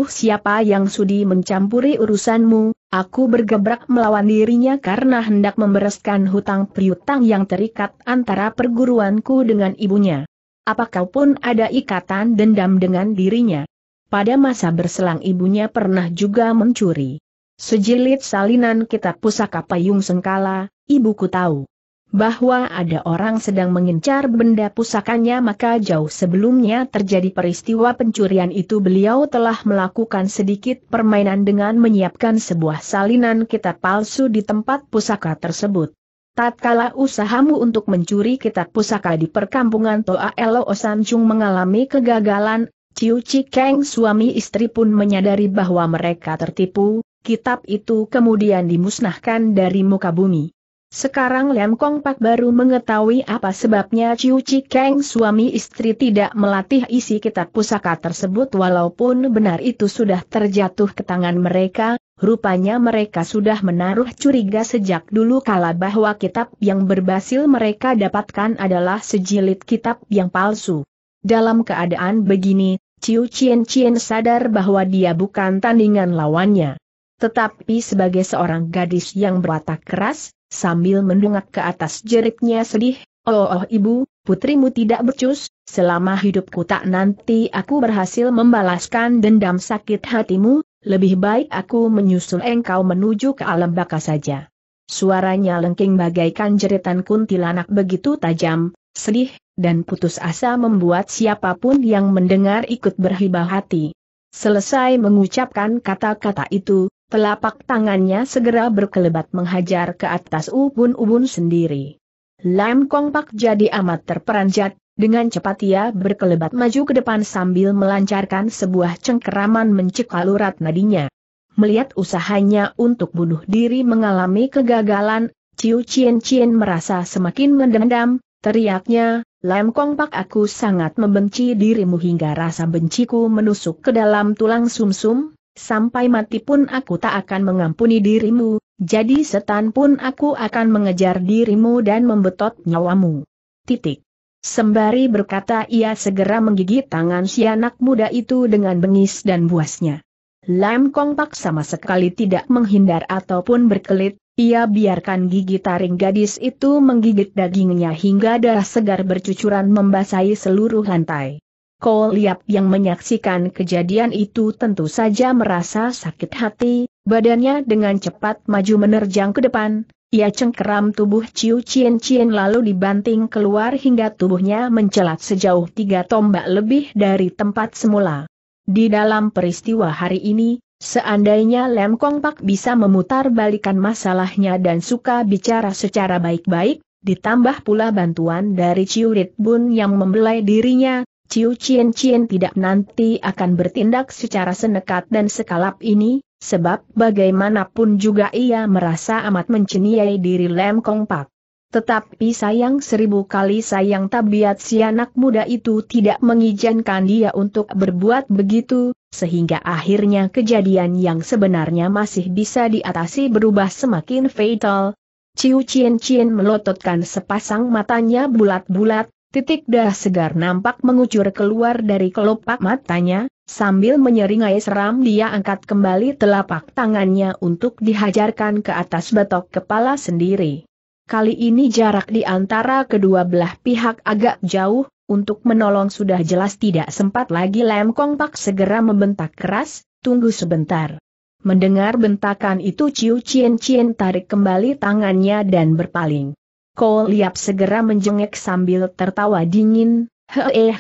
siapa yang sudi mencampuri urusanmu, aku bergebrak melawan dirinya karena hendak membereskan hutang piutang yang terikat antara perguruanku dengan ibunya. Apa pun ada ikatan dendam dengan dirinya? Pada masa berselang ibunya pernah juga mencuri. Sejilid salinan kitab pusaka payung sengkala, ibuku tahu bahwa ada orang sedang mengincar benda pusakanya maka jauh sebelumnya terjadi peristiwa pencurian itu beliau telah melakukan sedikit permainan dengan menyiapkan sebuah salinan kitab palsu di tempat pusaka tersebut. Tatkala usahamu untuk mencuri kitab pusaka di perkampungan Toa Elo Osamjung mengalami kegagalan, Ciu Cikeng suami istri pun menyadari bahwa mereka tertipu, kitab itu kemudian dimusnahkan dari muka bumi. Sekarang Lem Kong Pak baru mengetahui apa sebabnya Ciu Chi Kang suami istri tidak melatih isi kitab pusaka tersebut walaupun benar itu sudah terjatuh ke tangan mereka, rupanya mereka sudah menaruh curiga sejak dulu kala bahwa kitab yang berbasil mereka dapatkan adalah sejilid kitab yang palsu. Dalam keadaan begini, Ciu Chien Chien sadar bahwa dia bukan tandingan lawannya. Tetapi sebagai seorang gadis yang berwatak keras, sambil mendungak ke atas jeritnya sedih, oh, oh ibu, putrimu tidak becus, selama hidupku tak nanti aku berhasil membalaskan dendam sakit hatimu, lebih baik aku menyusul engkau menuju ke alam baka saja. Suaranya lengking bagaikan jeritan kuntilanak begitu tajam, sedih, dan putus asa membuat siapapun yang mendengar ikut berhibah hati. Selesai mengucapkan kata-kata itu, Telapak tangannya segera berkelebat menghajar ke atas ubun-ubun sendiri. Lam Kong Pak jadi amat terperanjat, dengan cepat ia berkelebat maju ke depan sambil melancarkan sebuah cengkeraman mencekal urat nadinya. Melihat usahanya untuk bunuh diri mengalami kegagalan, Ciu Cien Chien merasa semakin mendendam, teriaknya, Lam Kong Pak aku sangat membenci dirimu hingga rasa benciku menusuk ke dalam tulang sumsum, -sum, sampai mati pun aku tak akan mengampuni dirimu, jadi setan pun aku akan mengejar dirimu dan membetot nyawamu. Titik. Sembari berkata ia segera menggigit tangan si anak muda itu dengan bengis dan buasnya. Lam Kong Pak sama sekali tidak menghindar ataupun berkelit, ia biarkan gigi taring gadis itu menggigit dagingnya hingga darah segar bercucuran membasahi seluruh lantai. Ko Liap yang menyaksikan kejadian itu tentu saja merasa sakit hati, badannya dengan cepat maju menerjang ke depan, ia cengkeram tubuh Ciu Cien Cien lalu dibanting keluar hingga tubuhnya mencelat sejauh tiga tombak lebih dari tempat semula. Di dalam peristiwa hari ini, Seandainya Lem Kong Pak bisa memutar balikan masalahnya dan suka bicara secara baik-baik, ditambah pula bantuan dari Ciu Rit Bun yang membelai dirinya, Ciu Cien Cien tidak nanti akan bertindak secara senekat dan sekalap ini, sebab bagaimanapun juga ia merasa amat menceniai diri Lem Kong Pak. Tetapi sayang seribu kali sayang tabiat si anak muda itu tidak mengizinkan dia untuk berbuat begitu, sehingga akhirnya kejadian yang sebenarnya masih bisa diatasi berubah semakin fatal. Ciu Cien Cien melototkan sepasang matanya bulat-bulat, Titik dah segar nampak mengucur keluar dari kelopak matanya, sambil menyeringai seram dia angkat kembali telapak tangannya untuk dihajarkan ke atas batok kepala sendiri. Kali ini jarak di antara kedua belah pihak agak jauh, untuk menolong sudah jelas tidak sempat lagi Lem Kong Pak segera membentak keras, tunggu sebentar. Mendengar bentakan itu Ciu Cien Cien tarik kembali tangannya dan berpaling. Ko Liap segera menjengek sambil tertawa dingin, eh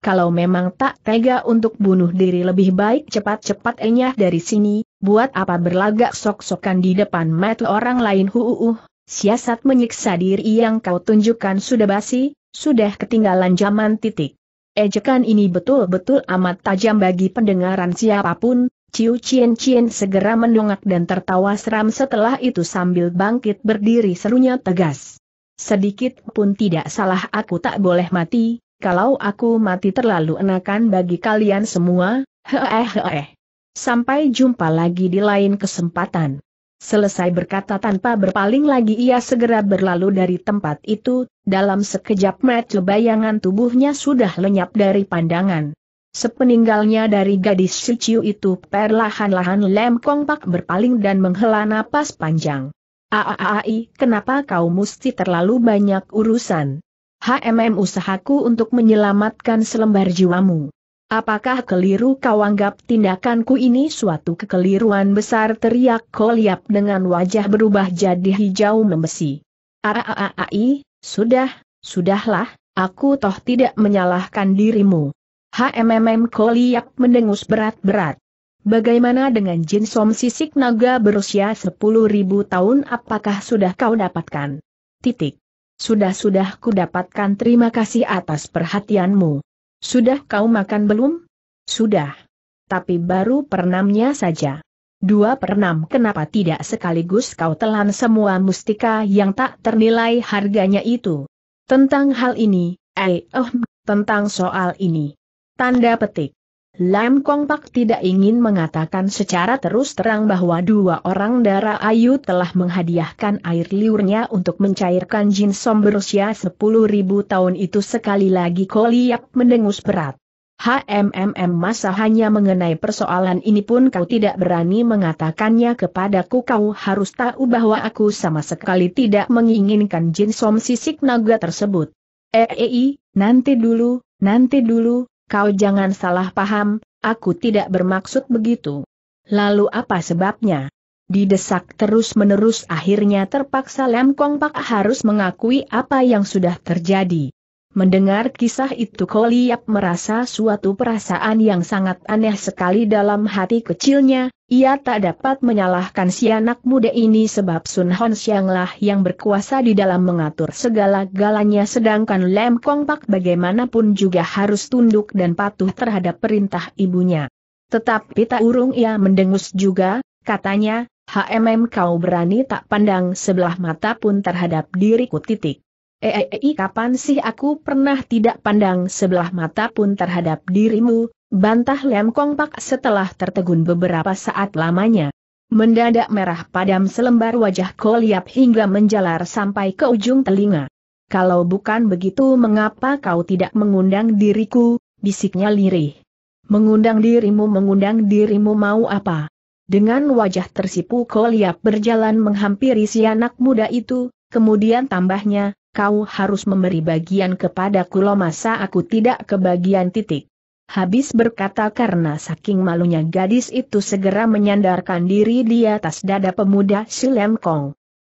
kalau memang tak tega untuk bunuh diri lebih baik cepat-cepat enyah dari sini, buat apa berlagak sok-sokan di depan mata orang lain huuuh, siasat menyiksa diri yang kau tunjukkan sudah basi, sudah ketinggalan zaman titik. Ejekan ini betul-betul amat tajam bagi pendengaran siapapun, Ciu Cien Cien segera mendongak dan tertawa seram setelah itu sambil bangkit berdiri serunya tegas. Sedikit pun tidak salah aku tak boleh mati, kalau aku mati terlalu enakan bagi kalian semua, Hehehe. Sampai jumpa lagi di lain kesempatan. Selesai berkata tanpa berpaling lagi ia segera berlalu dari tempat itu, dalam sekejap mata bayangan tubuhnya sudah lenyap dari pandangan. Sepeninggalnya dari gadis Suciu itu perlahan-lahan Lem Kong Pak berpaling dan menghela napas panjang. Aaai, ah, ah, ah, kenapa kau mesti terlalu banyak urusan? HMM usahaku untuk menyelamatkan selembar jiwamu. Apakah keliru kau anggap tindakanku ini suatu kekeliruan besar teriak Koliap dengan wajah berubah jadi hijau membesi. Aaai, sudah, sudahlah, aku toh tidak menyalahkan dirimu. HMMM Koliak mendengus berat-berat. Bagaimana dengan jin som sisik naga berusia 10.000 tahun apakah sudah kau dapatkan? Titik. Sudah-sudah ku dapatkan terima kasih atas perhatianmu. Sudah kau makan belum? Sudah. Tapi baru pernamnya saja. Dua per enam kenapa tidak sekaligus kau telan semua mustika yang tak ternilai harganya itu. Tentang hal ini, eh, oh, tentang soal ini. Tanda petik. Lam Kong Pak tidak ingin mengatakan secara terus terang bahwa dua orang darah ayu telah menghadiahkan air liurnya untuk mencairkan jin som berusia 10.000 tahun itu sekali lagi koliak mendengus berat. HMMM masa hanya mengenai persoalan ini pun kau tidak berani mengatakannya kepadaku kau harus tahu bahwa aku sama sekali tidak menginginkan jin som sisik naga tersebut. Eei, eh, eh, eh, nanti dulu, nanti dulu, Kau jangan salah paham, aku tidak bermaksud begitu. Lalu apa sebabnya? Didesak terus-menerus akhirnya terpaksa Lem Kong Pak harus mengakui apa yang sudah terjadi. Mendengar kisah itu Koliap merasa suatu perasaan yang sangat aneh sekali dalam hati kecilnya, ia tak dapat menyalahkan si anak muda ini sebab Sun Hon lah yang berkuasa di dalam mengatur segala galanya sedangkan Lem Kong Pak bagaimanapun juga harus tunduk dan patuh terhadap perintah ibunya. Tetapi tak urung ia mendengus juga, katanya, HMM kau berani tak pandang sebelah mata pun terhadap diriku titik. Eh, eh, eh, kapan sih aku pernah tidak pandang sebelah mata pun terhadap dirimu, bantah Lem Kongpak setelah tertegun beberapa saat lamanya. Mendadak merah padam selembar wajah Koliap hingga menjalar sampai ke ujung telinga. Kalau bukan begitu mengapa kau tidak mengundang diriku, bisiknya lirih. Mengundang dirimu mengundang dirimu mau apa? Dengan wajah tersipu Koliap berjalan menghampiri si anak muda itu, kemudian tambahnya, kau harus memberi bagian kepada Kulo masa aku tidak kebagian titik. Habis berkata karena saking malunya gadis itu segera menyandarkan diri di atas dada pemuda si Lemkong. Kong.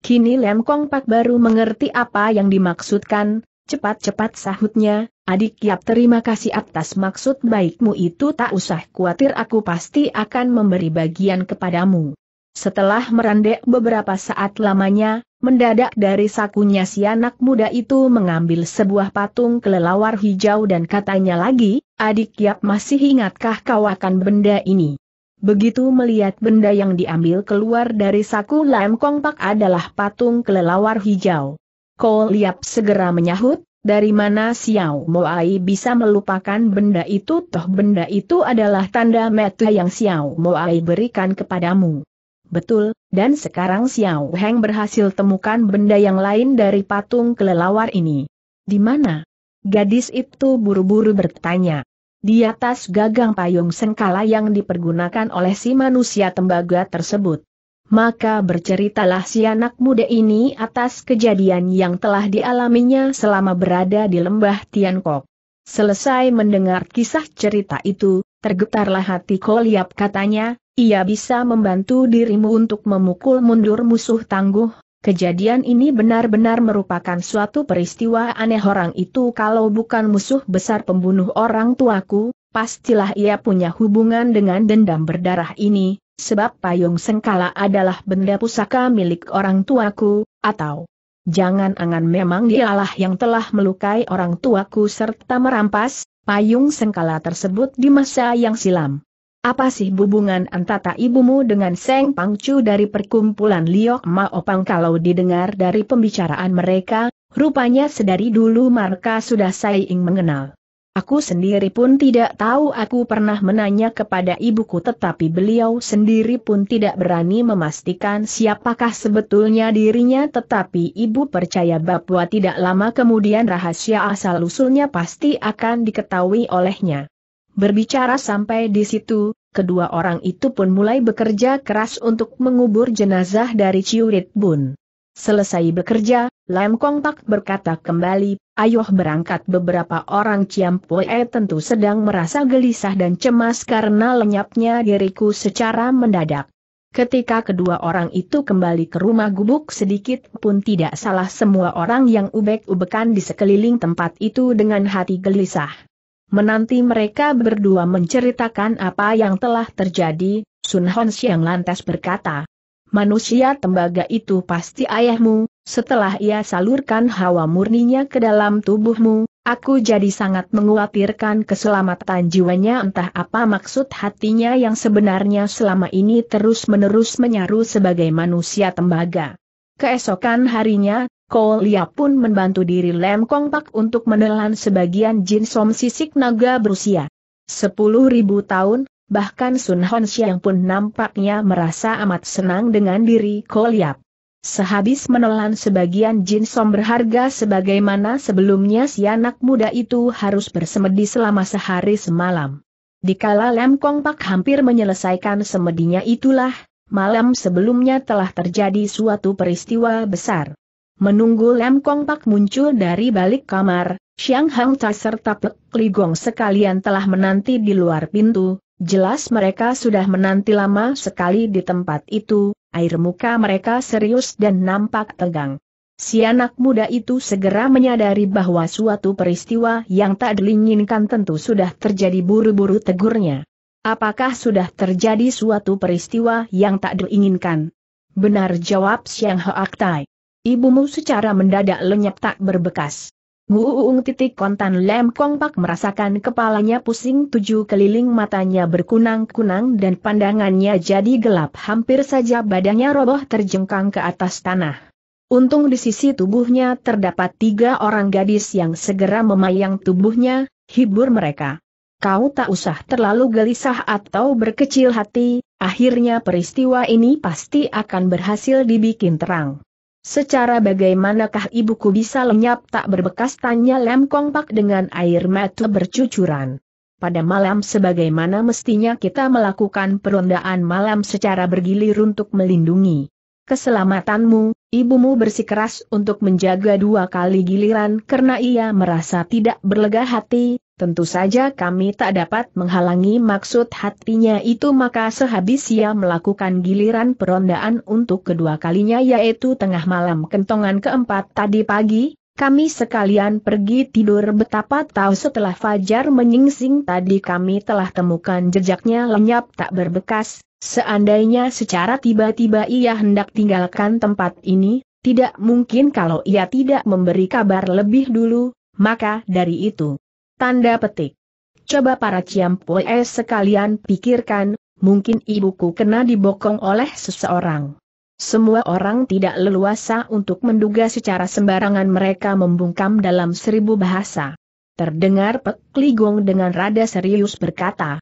Kini Lemkong Pak baru mengerti apa yang dimaksudkan, cepat-cepat sahutnya, adik Yap terima kasih atas maksud baikmu itu tak usah khawatir aku pasti akan memberi bagian kepadamu. Setelah merendek beberapa saat lamanya, mendadak dari sakunya si anak muda itu mengambil sebuah patung kelelawar hijau dan katanya lagi, adik Yap masih ingatkah kau akan benda ini? Begitu melihat benda yang diambil keluar dari saku Lam Kong adalah patung kelelawar hijau. Ko Liap segera menyahut, dari mana Xiao Moai bisa melupakan benda itu toh benda itu adalah tanda meta yang Xiao Moai berikan kepadamu. Betul, dan sekarang Xiao Heng berhasil temukan benda yang lain dari patung kelelawar ini. Di mana? Gadis itu buru-buru bertanya. Di atas gagang payung sengkala yang dipergunakan oleh si manusia tembaga tersebut. Maka berceritalah si anak muda ini atas kejadian yang telah dialaminya selama berada di lembah Tiankok. Selesai mendengar kisah cerita itu, tergetarlah hati Koliap katanya, ia bisa membantu dirimu untuk memukul mundur musuh tangguh. Kejadian ini benar-benar merupakan suatu peristiwa aneh orang itu kalau bukan musuh besar pembunuh orang tuaku, pastilah ia punya hubungan dengan dendam berdarah ini, sebab payung sengkala adalah benda pusaka milik orang tuaku, atau jangan-angan memang dialah yang telah melukai orang tuaku serta merampas payung sengkala tersebut di masa yang silam. Apa sih hubungan antara ibumu dengan Seng Pangcu dari perkumpulan Liok Maopang kalau didengar dari pembicaraan mereka, rupanya sedari dulu mereka sudah saing mengenal. Aku sendiri pun tidak tahu aku pernah menanya kepada ibuku tetapi beliau sendiri pun tidak berani memastikan siapakah sebetulnya dirinya tetapi ibu percaya bahwa tidak lama kemudian rahasia asal-usulnya pasti akan diketahui olehnya. Berbicara sampai di situ, kedua orang itu pun mulai bekerja keras untuk mengubur jenazah dari Ciurit Bun. Selesai bekerja, Lam Kong Pak berkata kembali, ayoh berangkat beberapa orang Ciam Pue tentu sedang merasa gelisah dan cemas karena lenyapnya diriku secara mendadak. Ketika kedua orang itu kembali ke rumah gubuk sedikit pun tidak salah semua orang yang ubek-ubekan di sekeliling tempat itu dengan hati gelisah. Menanti mereka berdua menceritakan apa yang telah terjadi, Sun Hon Siang lantas berkata, Manusia tembaga itu pasti ayahmu, setelah ia salurkan hawa murninya ke dalam tubuhmu, aku jadi sangat mengkhawatirkan keselamatan jiwanya entah apa maksud hatinya yang sebenarnya selama ini terus-menerus menyaru sebagai manusia tembaga. Keesokan harinya, Kolia pun membantu diri Lem Kong Pak untuk menelan sebagian jin som sisik naga berusia 10.000 tahun, bahkan Sun Hon Xiang pun nampaknya merasa amat senang dengan diri Koliap. Sehabis menelan sebagian jin som berharga sebagaimana sebelumnya si anak muda itu harus bersemedi selama sehari semalam. Dikala Lem Kong Pak hampir menyelesaikan semedinya itulah, malam sebelumnya telah terjadi suatu peristiwa besar. Menunggu Lem Kong Pak muncul dari balik kamar, Xiang Hang Ta serta Pek Gong sekalian telah menanti di luar pintu, jelas mereka sudah menanti lama sekali di tempat itu, air muka mereka serius dan nampak tegang. Si anak muda itu segera menyadari bahwa suatu peristiwa yang tak diinginkan tentu sudah terjadi buru-buru tegurnya. Apakah sudah terjadi suatu peristiwa yang tak diinginkan? Benar jawab Xiang Hoak Tai. Ibumu secara mendadak lenyap tak berbekas. Nguung titik kontan lem kongpak merasakan kepalanya pusing tujuh keliling matanya berkunang-kunang dan pandangannya jadi gelap hampir saja badannya roboh terjengkang ke atas tanah. Untung di sisi tubuhnya terdapat tiga orang gadis yang segera memayang tubuhnya, hibur mereka. Kau tak usah terlalu gelisah atau berkecil hati, akhirnya peristiwa ini pasti akan berhasil dibikin terang. Secara bagaimanakah ibuku bisa lenyap tak berbekas tanya Lem Kong Pak dengan air mata bercucuran. Pada malam sebagaimana mestinya kita melakukan perondaan malam secara bergilir untuk melindungi keselamatanmu, ibumu bersikeras untuk menjaga dua kali giliran karena ia merasa tidak berlega hati, Tentu saja kami tak dapat menghalangi maksud hatinya itu maka sehabis ia melakukan giliran perondaan untuk kedua kalinya yaitu tengah malam kentongan keempat tadi pagi, kami sekalian pergi tidur betapa tahu setelah Fajar menyingsing tadi kami telah temukan jejaknya lenyap tak berbekas, seandainya secara tiba-tiba ia hendak tinggalkan tempat ini, tidak mungkin kalau ia tidak memberi kabar lebih dulu, maka dari itu. Tanda petik. Coba para ciampoe sekalian pikirkan, mungkin ibuku kena dibokong oleh seseorang. Semua orang tidak leluasa untuk menduga secara sembarangan mereka membungkam dalam seribu bahasa. Terdengar Pek Ligong dengan rada serius berkata,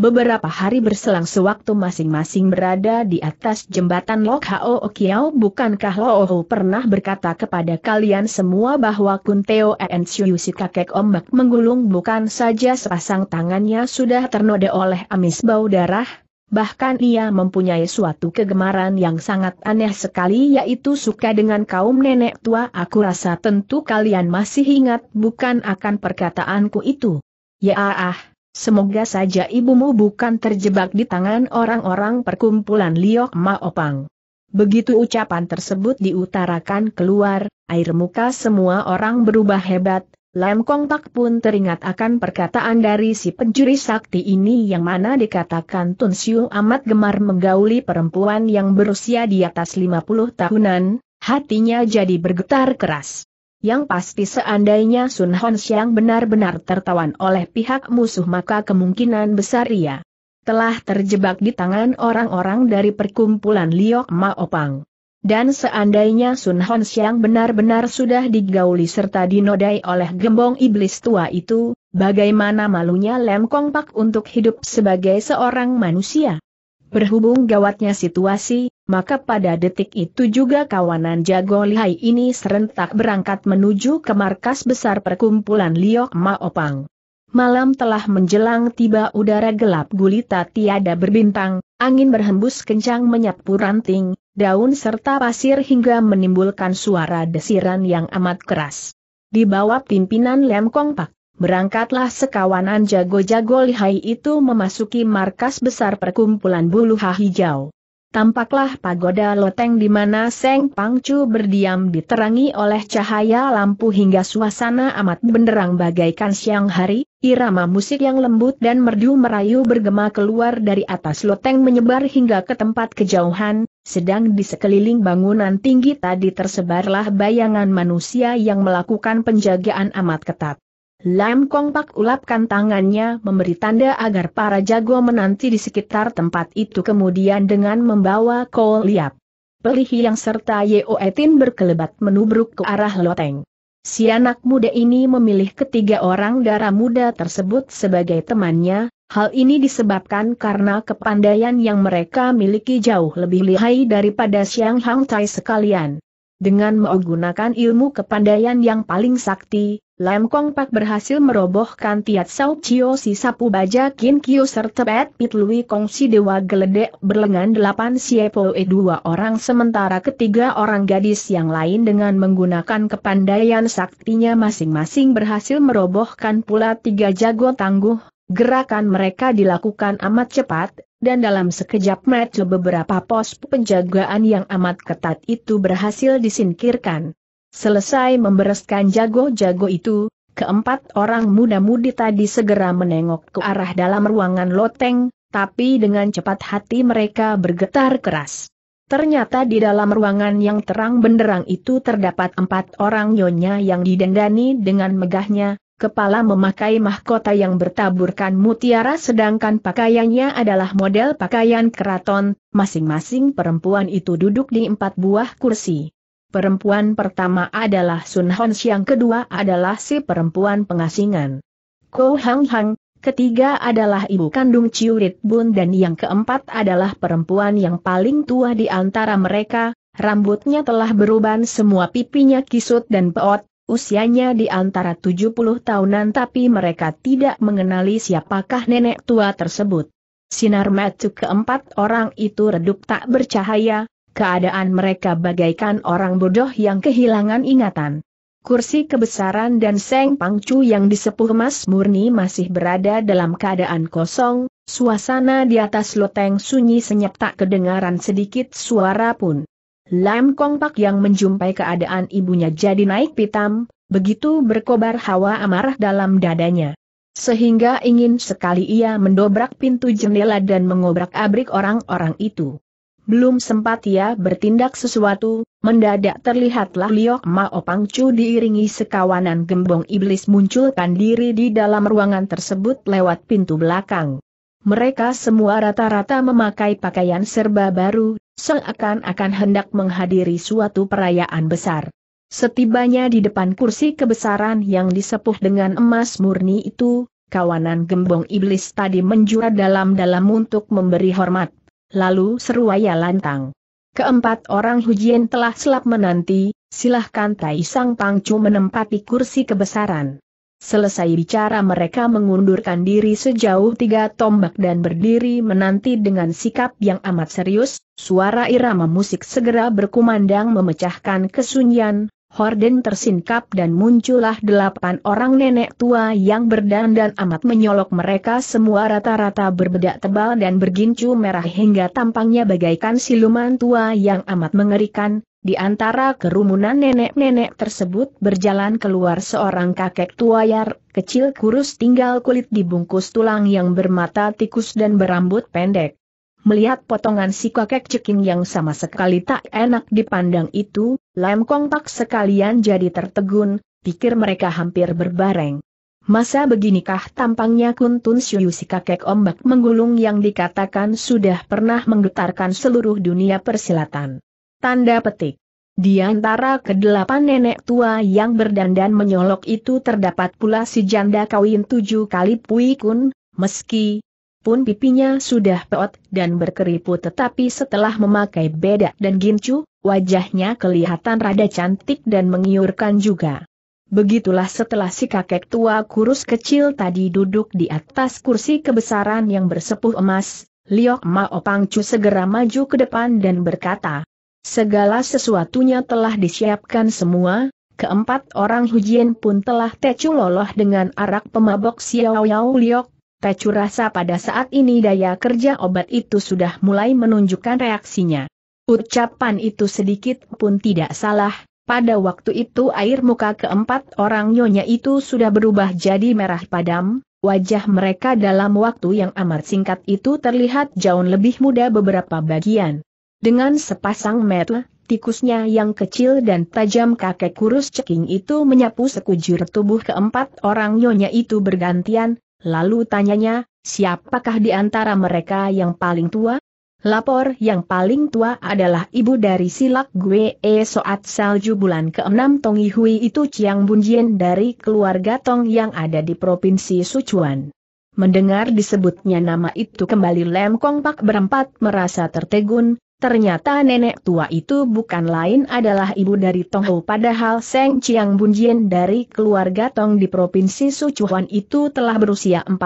Beberapa hari berselang sewaktu masing-masing berada di atas jembatan Lok Hao Okiao bukankah Looho pernah berkata kepada kalian semua bahwa Kunteo En si kakek ombak menggulung bukan saja sepasang tangannya sudah ternoda oleh amis bau darah, bahkan ia mempunyai suatu kegemaran yang sangat aneh sekali yaitu suka dengan kaum nenek tua aku rasa tentu kalian masih ingat bukan akan perkataanku itu. Ya ah. ah. Semoga saja ibumu bukan terjebak di tangan orang-orang perkumpulan Liok Maopang. Begitu ucapan tersebut diutarakan keluar, air muka semua orang berubah hebat, Lam Kong Pak pun teringat akan perkataan dari si pencuri sakti ini yang mana dikatakan Tun Siu amat gemar menggauli perempuan yang berusia di atas 50 tahunan, hatinya jadi bergetar keras. Yang pasti seandainya Sun Hon Xiang benar-benar tertawan oleh pihak musuh maka kemungkinan besar ia telah terjebak di tangan orang-orang dari perkumpulan Liok Maopang. Dan seandainya Sun Hon Xiang benar-benar sudah digauli serta dinodai oleh gembong iblis tua itu, bagaimana malunya Lem Kong Pak untuk hidup sebagai seorang manusia? Berhubung gawatnya situasi, maka pada detik itu juga kawanan jago lihai ini serentak berangkat menuju ke markas besar perkumpulan Liok Maopang. Malam telah menjelang tiba udara gelap gulita tiada berbintang, angin berhembus kencang menyapu ranting, daun serta pasir hingga menimbulkan suara desiran yang amat keras. Di bawah pimpinan Lem Kong Pak, berangkatlah sekawanan jago-jago lihai itu memasuki markas besar perkumpulan bulu hijau. Tampaklah pagoda loteng di mana Seng Pangcu berdiam diterangi oleh cahaya lampu hingga suasana amat benderang bagaikan siang hari, irama musik yang lembut dan merdu merayu bergema keluar dari atas loteng menyebar hingga ke tempat kejauhan, sedang di sekeliling bangunan tinggi tadi tersebarlah bayangan manusia yang melakukan penjagaan amat ketat. Lam Kong Pak ulapkan tangannya memberi tanda agar para jago menanti di sekitar tempat itu kemudian dengan membawa Kol Liap. Pelihi yang serta Yeo Etin berkelebat menubruk ke arah loteng. Si anak muda ini memilih ketiga orang darah muda tersebut sebagai temannya, hal ini disebabkan karena kepandaian yang mereka miliki jauh lebih lihai daripada Siang Hang Tai sekalian. Dengan menggunakan ilmu kepandaian yang paling sakti, Lam Kong Pak berhasil merobohkan Tiat Sao Chio si sapu baja Kin Kio serta Pet Pit Lui Kong si dewa geledek berlengan delapan siepo e dua orang sementara ketiga orang gadis yang lain dengan menggunakan kepandaian saktinya masing-masing berhasil merobohkan pula tiga jago tangguh, Gerakan mereka dilakukan amat cepat, dan dalam sekejap mata beberapa pos penjagaan yang amat ketat itu berhasil disingkirkan. Selesai membereskan jago-jago itu, keempat orang muda-mudi tadi segera menengok ke arah dalam ruangan loteng, tapi dengan cepat hati mereka bergetar keras. Ternyata di dalam ruangan yang terang benderang itu terdapat empat orang nyonya yang didandani dengan megahnya, kepala memakai mahkota yang bertaburkan mutiara sedangkan pakaiannya adalah model pakaian keraton, masing-masing perempuan itu duduk di empat buah kursi. Perempuan pertama adalah Sun Hon yang kedua adalah si perempuan pengasingan. Ko Hang Hang, ketiga adalah ibu kandung Rit Bun dan yang keempat adalah perempuan yang paling tua di antara mereka, rambutnya telah beruban semua pipinya kisut dan peot, usianya di antara 70 tahunan tapi mereka tidak mengenali siapakah nenek tua tersebut. Sinar mata keempat orang itu redup tak bercahaya, keadaan mereka bagaikan orang bodoh yang kehilangan ingatan. Kursi kebesaran dan seng pangcu yang disepuh emas murni masih berada dalam keadaan kosong, suasana di atas loteng sunyi senyap tak kedengaran sedikit suara pun. Lam Kong Pak yang menjumpai keadaan ibunya jadi naik pitam, begitu berkobar hawa amarah dalam dadanya. Sehingga ingin sekali ia mendobrak pintu jendela dan mengobrak-abrik orang-orang itu. Belum sempat ia bertindak sesuatu, mendadak terlihatlah Liok Mao Pangcu diiringi sekawanan gembong iblis munculkan diri di dalam ruangan tersebut lewat pintu belakang. Mereka semua rata-rata memakai pakaian serba baru, seakan-akan hendak menghadiri suatu perayaan besar. Setibanya di depan kursi kebesaran yang disepuh dengan emas murni itu, kawanan gembong iblis tadi menjura dalam-dalam untuk memberi hormat. Lalu seruaya lantang. Keempat orang Hujian telah selap menanti, silahkan Tai Sang Pangcu menempati kursi kebesaran. Selesai bicara mereka mengundurkan diri sejauh tiga tombak dan berdiri menanti dengan sikap yang amat serius, suara irama musik segera berkumandang memecahkan kesunyian, horden tersingkap dan muncullah delapan orang nenek tua yang berdandan amat menyolok mereka semua rata-rata berbedak tebal dan bergincu merah hingga tampangnya bagaikan siluman tua yang amat mengerikan, di antara kerumunan nenek-nenek tersebut berjalan keluar seorang kakek tua yang kecil kurus tinggal kulit dibungkus tulang yang bermata tikus dan berambut pendek. Melihat potongan si kakek ceking yang sama sekali tak enak dipandang itu, lem kongpak sekalian jadi tertegun, pikir mereka hampir berbareng. Masa beginikah tampangnya Kuntun Siu si kakek ombak menggulung yang dikatakan sudah pernah menggetarkan seluruh dunia persilatan. Tanda petik. Di antara kedelapan nenek tua yang berdandan menyolok itu terdapat pula si janda kawin tujuh kali puikun, meski pun pipinya sudah peot dan berkeriput tetapi setelah memakai bedak dan gincu, wajahnya kelihatan rada cantik dan mengiurkan juga. Begitulah setelah si kakek tua kurus kecil tadi duduk di atas kursi kebesaran yang bersepuh emas, Liok Mao Pangcu segera maju ke depan dan berkata, Segala sesuatunya telah disiapkan semua, keempat orang Hujian pun telah tecu loloh dengan arak pemabok Xiao Yao Liok, tecu rasa pada saat ini daya kerja obat itu sudah mulai menunjukkan reaksinya. Ucapan itu sedikit pun tidak salah, pada waktu itu air muka keempat orang nyonya itu sudah berubah jadi merah padam, wajah mereka dalam waktu yang amat singkat itu terlihat jauh lebih muda beberapa bagian. Dengan sepasang mata, tikusnya yang kecil dan tajam kakek kurus ceking itu menyapu sekujur tubuh keempat orang nyonya itu bergantian, lalu tanyanya, siapakah di antara mereka yang paling tua? Lapor yang paling tua adalah ibu dari silak gue e soat salju bulan ke-6 Tong Hui itu Chiang Bunjien dari keluarga Tong yang ada di Provinsi Sichuan. Mendengar disebutnya nama itu kembali Lem Kong Pak berempat merasa tertegun, Ternyata nenek tua itu bukan lain adalah ibu dari Tong Ho padahal Seng Chiang Jien dari keluarga Tong di Provinsi Sichuan itu telah berusia 40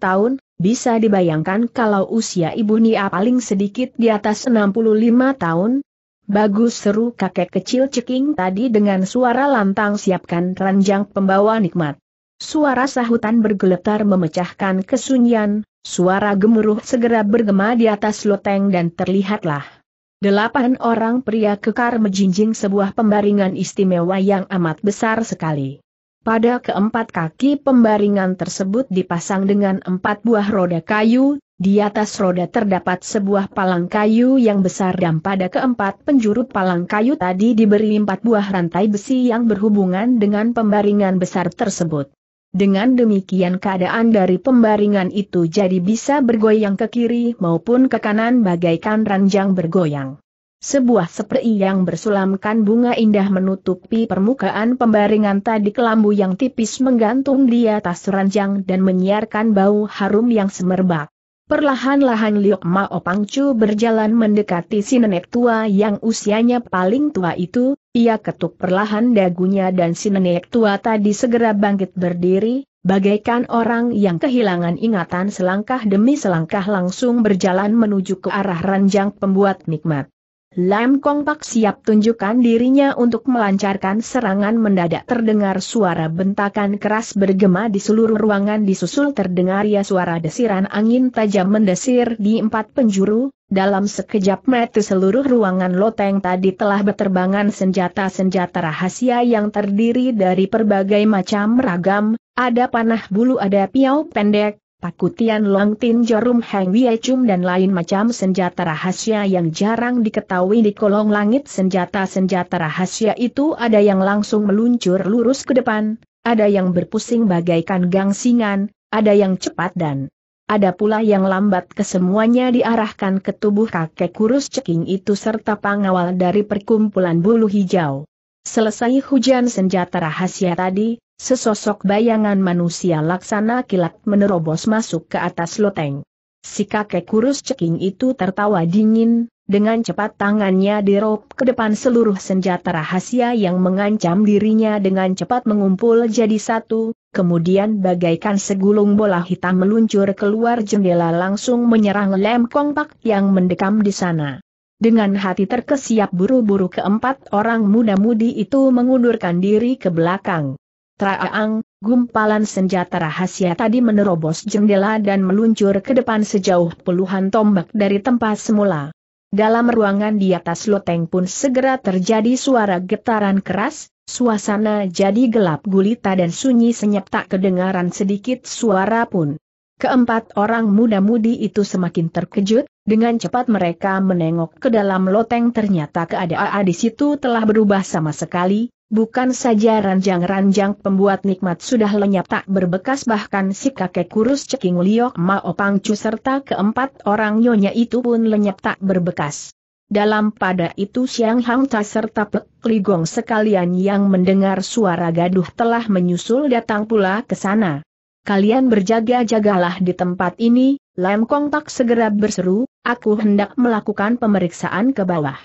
tahun, bisa dibayangkan kalau usia ibu Nia paling sedikit di atas 65 tahun. Bagus seru kakek kecil ceking tadi dengan suara lantang siapkan ranjang pembawa nikmat. Suara sahutan bergeletar memecahkan kesunyian, Suara gemuruh segera bergema di atas loteng dan terlihatlah. Delapan orang pria kekar menjinjing sebuah pembaringan istimewa yang amat besar sekali. Pada keempat kaki pembaringan tersebut dipasang dengan empat buah roda kayu, di atas roda terdapat sebuah palang kayu yang besar dan pada keempat penjuru palang kayu tadi diberi empat buah rantai besi yang berhubungan dengan pembaringan besar tersebut. Dengan demikian keadaan dari pembaringan itu jadi bisa bergoyang ke kiri maupun ke kanan bagaikan ranjang bergoyang. Sebuah seperi yang bersulamkan bunga indah menutupi permukaan pembaringan tadi kelambu yang tipis menggantung di atas ranjang dan menyiarkan bau harum yang semerbak. Perlahan-lahan Liok Mao Pangcu berjalan mendekati si nenek tua yang usianya paling tua itu, ia ketuk perlahan dagunya dan si nenek tua tadi segera bangkit berdiri, bagaikan orang yang kehilangan ingatan selangkah demi selangkah langsung berjalan menuju ke arah ranjang pembuat nikmat. Lam Kong Pak siap tunjukkan dirinya untuk melancarkan serangan mendadak terdengar suara bentakan keras bergema di seluruh ruangan disusul terdengar ya suara desiran angin tajam mendesir di empat penjuru, dalam sekejap mata seluruh ruangan loteng tadi telah berterbangan senjata-senjata rahasia yang terdiri dari berbagai macam ragam, ada panah bulu ada piau pendek, Pakutian Long Tin Jorum Heng Chum dan lain macam senjata rahasia yang jarang diketahui di kolong langit senjata-senjata rahasia itu ada yang langsung meluncur lurus ke depan, ada yang berpusing bagaikan gangsingan, ada yang cepat dan ada pula yang lambat kesemuanya diarahkan ke tubuh kakek kurus ceking itu serta pengawal dari perkumpulan bulu hijau. Selesai hujan senjata rahasia tadi, Sesosok bayangan manusia laksana kilat menerobos masuk ke atas loteng. Si kakek kurus ceking itu tertawa dingin, dengan cepat tangannya dirop ke depan seluruh senjata rahasia yang mengancam dirinya dengan cepat mengumpul jadi satu, kemudian bagaikan segulung bola hitam meluncur keluar jendela langsung menyerang lem kompak yang mendekam di sana. Dengan hati terkesiap buru-buru keempat orang muda-mudi itu mengundurkan diri ke belakang. Traang, gumpalan senjata rahasia tadi menerobos jendela dan meluncur ke depan sejauh puluhan tombak dari tempat semula. Dalam ruangan di atas loteng pun segera terjadi suara getaran keras, suasana jadi gelap gulita dan sunyi senyap tak kedengaran sedikit suara pun. Keempat orang muda-mudi itu semakin terkejut, dengan cepat mereka menengok ke dalam loteng ternyata keadaan di situ telah berubah sama sekali, Bukan saja ranjang-ranjang pembuat nikmat sudah lenyap tak berbekas bahkan si kakek kurus ceking liok Mao Pangcu serta keempat orang nyonya itu pun lenyap tak berbekas. Dalam pada itu Siang Hang Ta serta Pek Ligong sekalian yang mendengar suara gaduh telah menyusul datang pula ke sana. Kalian berjaga-jagalah di tempat ini, Lam Kong Tak segera berseru, aku hendak melakukan pemeriksaan ke bawah.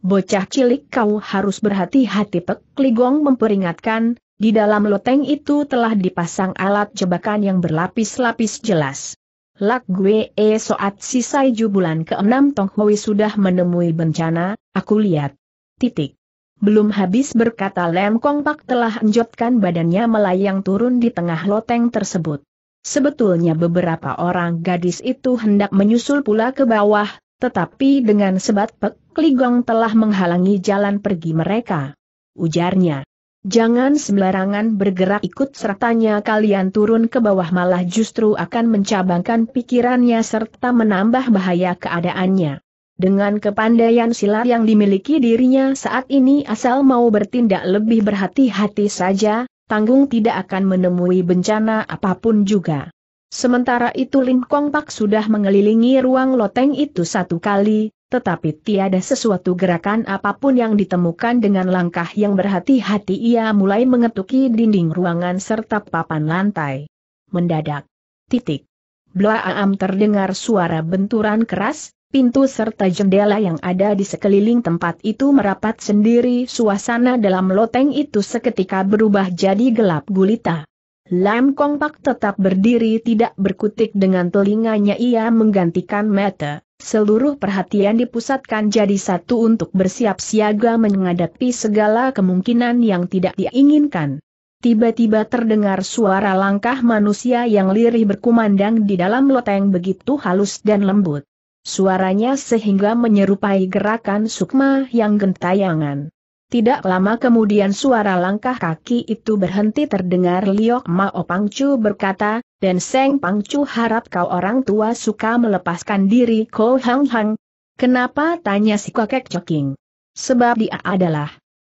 Bocah cilik kau harus berhati-hati Pek Ligong memperingatkan, di dalam loteng itu telah dipasang alat jebakan yang berlapis-lapis jelas. Lak gue e soat sisai jubulan ke-6 Tong sudah menemui bencana, aku lihat. Titik. Belum habis berkata Lem Kong Pak telah enjotkan badannya melayang turun di tengah loteng tersebut. Sebetulnya beberapa orang gadis itu hendak menyusul pula ke bawah, tetapi dengan sebat pek, Kligong telah menghalangi jalan pergi mereka. Ujarnya. Jangan sembarangan bergerak ikut sertanya kalian turun ke bawah malah justru akan mencabangkan pikirannya serta menambah bahaya keadaannya. Dengan kepandaian silat yang dimiliki dirinya saat ini asal mau bertindak lebih berhati-hati saja, tanggung tidak akan menemui bencana apapun juga. Sementara itu Lin Kong Pak sudah mengelilingi ruang loteng itu satu kali, tetapi tiada sesuatu gerakan apapun yang ditemukan dengan langkah yang berhati-hati ia mulai mengetuki dinding ruangan serta papan lantai. Mendadak. Titik. Blaam terdengar suara benturan keras, pintu serta jendela yang ada di sekeliling tempat itu merapat sendiri suasana dalam loteng itu seketika berubah jadi gelap gulita. Lam Kong Pak tetap berdiri tidak berkutik dengan telinganya ia menggantikan mata. Seluruh perhatian dipusatkan jadi satu untuk bersiap siaga menghadapi segala kemungkinan yang tidak diinginkan. Tiba-tiba terdengar suara langkah manusia yang lirih berkumandang di dalam loteng begitu halus dan lembut. Suaranya sehingga menyerupai gerakan sukma yang gentayangan. Tidak lama kemudian suara langkah kaki itu berhenti terdengar Liok Mao Pangcu berkata, dan Seng Pangcu harap kau orang tua suka melepaskan diri Ko Hang Hang. Kenapa tanya si kakek coking? Sebab dia adalah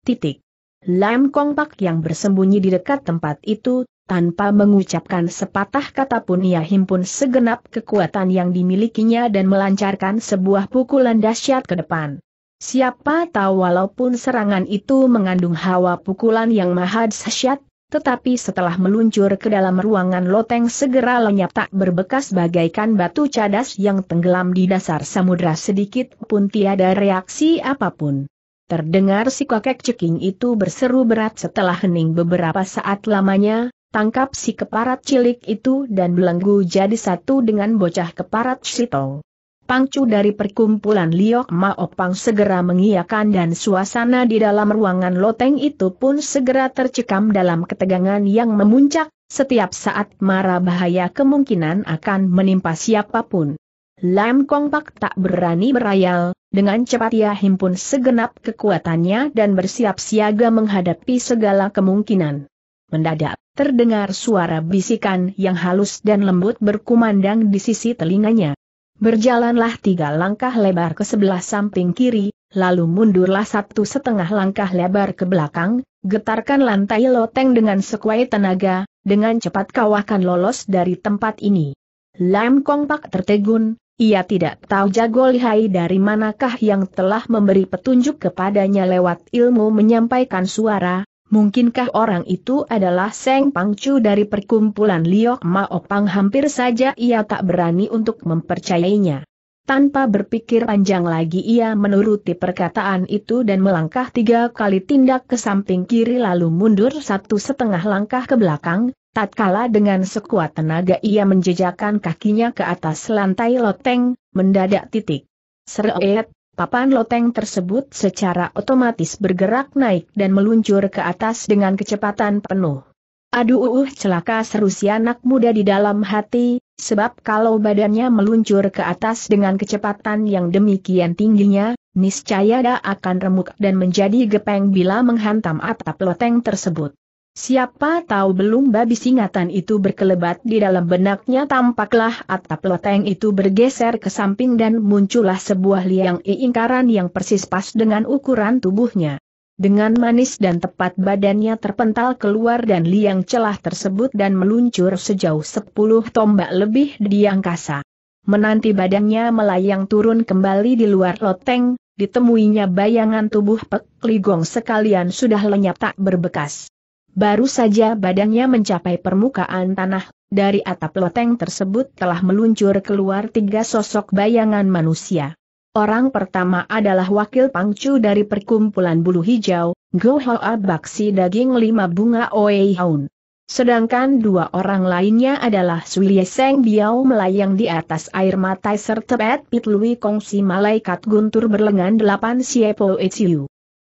titik. Lam Kong Pak yang bersembunyi di dekat tempat itu, tanpa mengucapkan sepatah kata pun ia himpun segenap kekuatan yang dimilikinya dan melancarkan sebuah pukulan dahsyat ke depan. Siapa tahu walaupun serangan itu mengandung hawa pukulan yang maha dahsyat, tetapi setelah meluncur ke dalam ruangan loteng segera lenyap tak berbekas bagaikan batu cadas yang tenggelam di dasar samudra sedikit pun tiada reaksi apapun. Terdengar si kakek ceking itu berseru berat setelah hening beberapa saat lamanya, tangkap si keparat cilik itu dan belenggu jadi satu dengan bocah keparat sitong. Pangcu dari perkumpulan Liok Maopang segera mengiakan dan suasana di dalam ruangan loteng itu pun segera tercekam dalam ketegangan yang memuncak, setiap saat marah bahaya kemungkinan akan menimpa siapapun. Lam Kong Pak tak berani berayal, dengan cepat ia himpun segenap kekuatannya dan bersiap siaga menghadapi segala kemungkinan. Mendadak, terdengar suara bisikan yang halus dan lembut berkumandang di sisi telinganya. Berjalanlah tiga langkah lebar ke sebelah samping kiri, lalu mundurlah satu setengah langkah lebar ke belakang, getarkan lantai loteng dengan sekuai tenaga, dengan cepat kau akan lolos dari tempat ini. Lam Kong Pak tertegun, ia tidak tahu jago lihai dari manakah yang telah memberi petunjuk kepadanya lewat ilmu menyampaikan suara, Mungkinkah orang itu adalah Seng Pangcu dari perkumpulan Liok Maopang hampir saja ia tak berani untuk mempercayainya. Tanpa berpikir panjang lagi ia menuruti perkataan itu dan melangkah tiga kali tindak ke samping kiri lalu mundur satu setengah langkah ke belakang, tatkala dengan sekuat tenaga ia menjejakkan kakinya ke atas lantai loteng, mendadak titik. Seret, papan loteng tersebut secara otomatis bergerak naik dan meluncur ke atas dengan kecepatan penuh. Aduh uh, uh celaka seru si anak muda di dalam hati, sebab kalau badannya meluncur ke atas dengan kecepatan yang demikian tingginya, niscaya dia akan remuk dan menjadi gepeng bila menghantam atap loteng tersebut. Siapa tahu belum babi singatan itu berkelebat di dalam benaknya tampaklah atap loteng itu bergeser ke samping dan muncullah sebuah liang ingkaran yang persis pas dengan ukuran tubuhnya. Dengan manis dan tepat badannya terpental keluar dan liang celah tersebut dan meluncur sejauh sepuluh tombak lebih di angkasa. Menanti badannya melayang turun kembali di luar loteng, ditemuinya bayangan tubuh Pek Ligong sekalian sudah lenyap tak berbekas. Baru saja badannya mencapai permukaan tanah, dari atap loteng tersebut telah meluncur keluar tiga sosok bayangan manusia. Orang pertama adalah wakil pangcu dari perkumpulan bulu hijau, Gohoa Baksi Daging Lima Bunga Oei Haun. Sedangkan dua orang lainnya adalah Sulie Seng Biao melayang di atas air mata serta Pit Lui Kongsi Malaikat Guntur berlengan delapan Siepo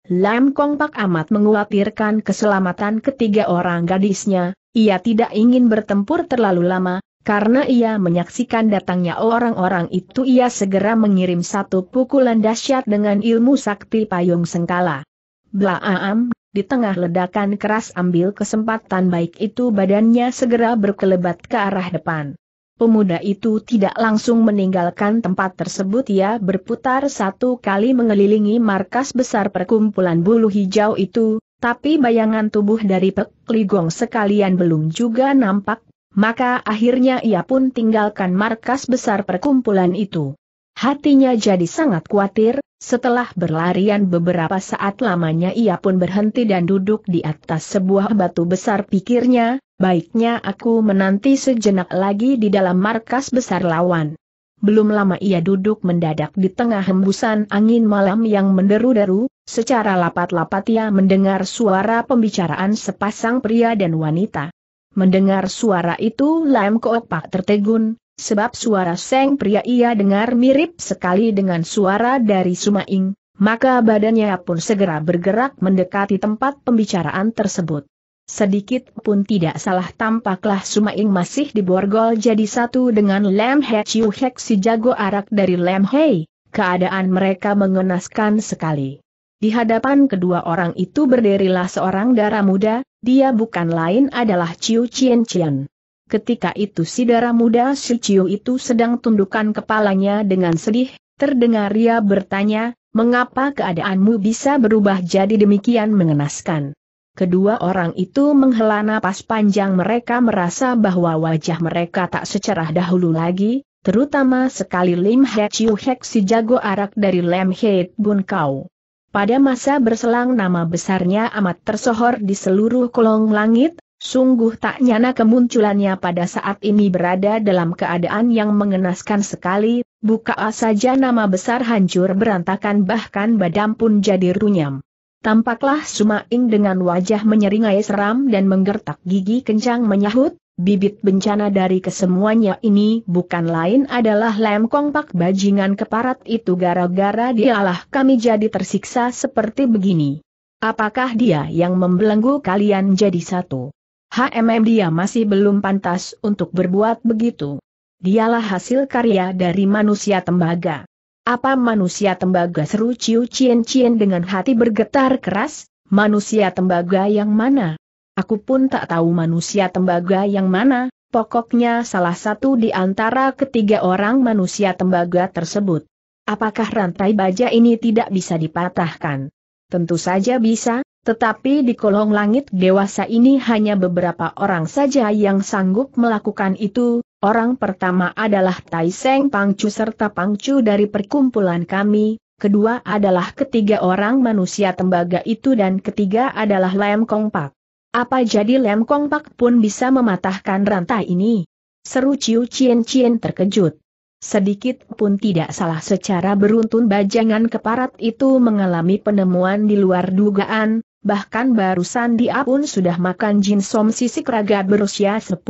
Lam Kong Pak amat menguatirkan keselamatan ketiga orang gadisnya, ia tidak ingin bertempur terlalu lama, karena ia menyaksikan datangnya orang-orang itu ia segera mengirim satu pukulan dahsyat dengan ilmu sakti payung sengkala. Blaam, di tengah ledakan keras ambil kesempatan baik itu badannya segera berkelebat ke arah depan. Pemuda itu tidak langsung meninggalkan tempat tersebut ia berputar satu kali mengelilingi markas besar perkumpulan bulu hijau itu, tapi bayangan tubuh dari Pek Ligong sekalian belum juga nampak, maka akhirnya ia pun tinggalkan markas besar perkumpulan itu. Hatinya jadi sangat khawatir, setelah berlarian beberapa saat lamanya ia pun berhenti dan duduk di atas sebuah batu besar pikirnya, baiknya aku menanti sejenak lagi di dalam markas besar lawan. Belum lama ia duduk mendadak di tengah hembusan angin malam yang menderu-deru, secara lapat-lapat ia mendengar suara pembicaraan sepasang pria dan wanita. Mendengar suara itu Lam Kok Pak tertegun, sebab suara Seng pria ia dengar mirip sekali dengan suara dari Sumaing, maka badannya pun segera bergerak mendekati tempat pembicaraan tersebut. Sedikit pun tidak salah tampaklah Sumaing masih diborgol jadi satu dengan Lam He Chiu Hek si jago arak dari Lam Hei. Keadaan mereka mengenaskan sekali. Di hadapan kedua orang itu berdirilah seorang darah muda, dia bukan lain adalah Chiu Chien Chien. Ketika itu si darah muda Shichiu itu sedang tundukkan kepalanya dengan sedih, terdengar ia bertanya, mengapa keadaanmu bisa berubah jadi demikian mengenaskan? Kedua orang itu menghela napas panjang mereka merasa bahwa wajah mereka tak secerah dahulu lagi, terutama sekali Lim He Chiu Hek si jago arak dari Lem He Bun Kau. Pada masa berselang nama besarnya amat tersohor di seluruh kolong langit, Sungguh tak nyana kemunculannya pada saat ini berada dalam keadaan yang mengenaskan sekali, buka saja nama besar hancur berantakan bahkan badan pun jadi runyam. Tampaklah Sumaing dengan wajah menyeringai seram dan menggertak gigi kencang menyahut, bibit bencana dari kesemuanya ini bukan lain adalah lem Kongpak bajingan keparat itu gara-gara dialah kami jadi tersiksa seperti begini. Apakah dia yang membelenggu kalian jadi satu? HMM dia masih belum pantas untuk berbuat begitu. Dialah hasil karya dari manusia tembaga. Apa manusia tembaga seru Ciu Cien Cien dengan hati bergetar keras, manusia tembaga yang mana? Aku pun tak tahu manusia tembaga yang mana, pokoknya salah satu di antara ketiga orang manusia tembaga tersebut. Apakah rantai baja ini tidak bisa dipatahkan? Tentu saja bisa, tetapi di kolong langit dewasa ini hanya beberapa orang saja yang sanggup melakukan itu, orang pertama adalah Tai Seng Pangcu serta Pangcu dari perkumpulan kami, kedua adalah ketiga orang manusia tembaga itu dan ketiga adalah Lem Kong Pak. Apa jadi Lem Kong Pak pun bisa mematahkan rantai ini? Seru Ciu Cien Cien terkejut. Sedikit pun tidak salah secara beruntun bajangan keparat itu mengalami penemuan di luar dugaan, bahkan barusan dia pun sudah makan Jin Som sisik raga berusia 10.000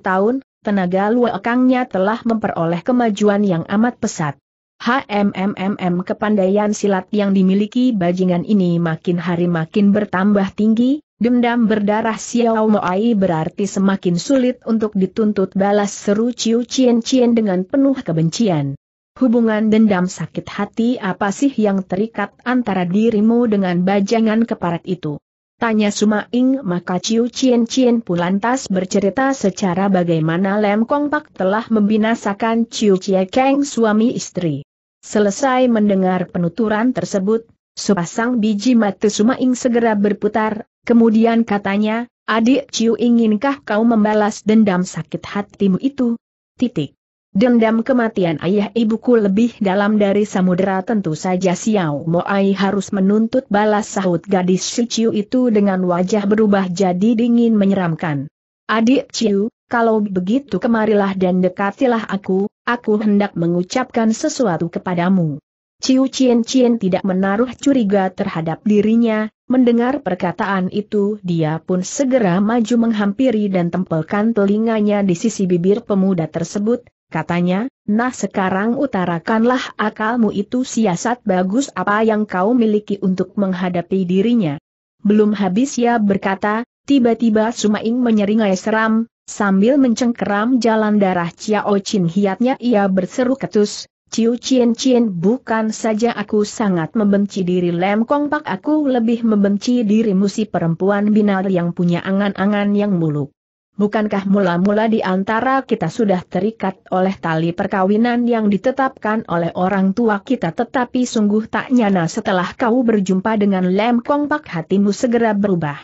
tahun, tenaga luakangnya telah memperoleh kemajuan yang amat pesat. Hmmm, kepandaian silat yang dimiliki bajingan ini makin hari makin bertambah tinggi, Dendam berdarah Xiao Moai berarti semakin sulit untuk dituntut balas seru Ciu cien cien dengan penuh kebencian. Hubungan dendam sakit hati apa sih yang terikat antara dirimu dengan bajangan keparat itu? Tanya Suma Ing. maka Ciu Cien Cien pun lantas bercerita secara bagaimana Lem Kong Pak telah membinasakan Ciu Cie Kang suami istri. Selesai mendengar penuturan tersebut, Sepasang biji mata Sumaing segera berputar, kemudian katanya, adik Ciu inginkah kau membalas dendam sakit hatimu itu? Titik. Dendam kematian ayah ibuku lebih dalam dari samudera tentu saja Xiao Moai harus menuntut balas sahut gadis si Ciu itu dengan wajah berubah jadi dingin menyeramkan. Adik Ciu, kalau begitu kemarilah dan dekatilah aku, aku hendak mengucapkan sesuatu kepadamu. Ciu Cien Cien tidak menaruh curiga terhadap dirinya, mendengar perkataan itu dia pun segera maju menghampiri dan tempelkan telinganya di sisi bibir pemuda tersebut, katanya, nah sekarang utarakanlah akalmu itu siasat bagus apa yang kau miliki untuk menghadapi dirinya. Belum habis ia berkata, tiba-tiba Sumaing menyeringai seram, sambil mencengkeram jalan darah Ciao Chin hiatnya ia berseru ketus, Ciu Cien Cien bukan saja aku sangat membenci diri Lem Kong Pak aku lebih membenci dirimu si perempuan binar yang punya angan-angan yang muluk. Bukankah mula-mula di antara kita sudah terikat oleh tali perkawinan yang ditetapkan oleh orang tua kita tetapi sungguh tak nyana setelah kau berjumpa dengan Lem Kong Pak hatimu segera berubah.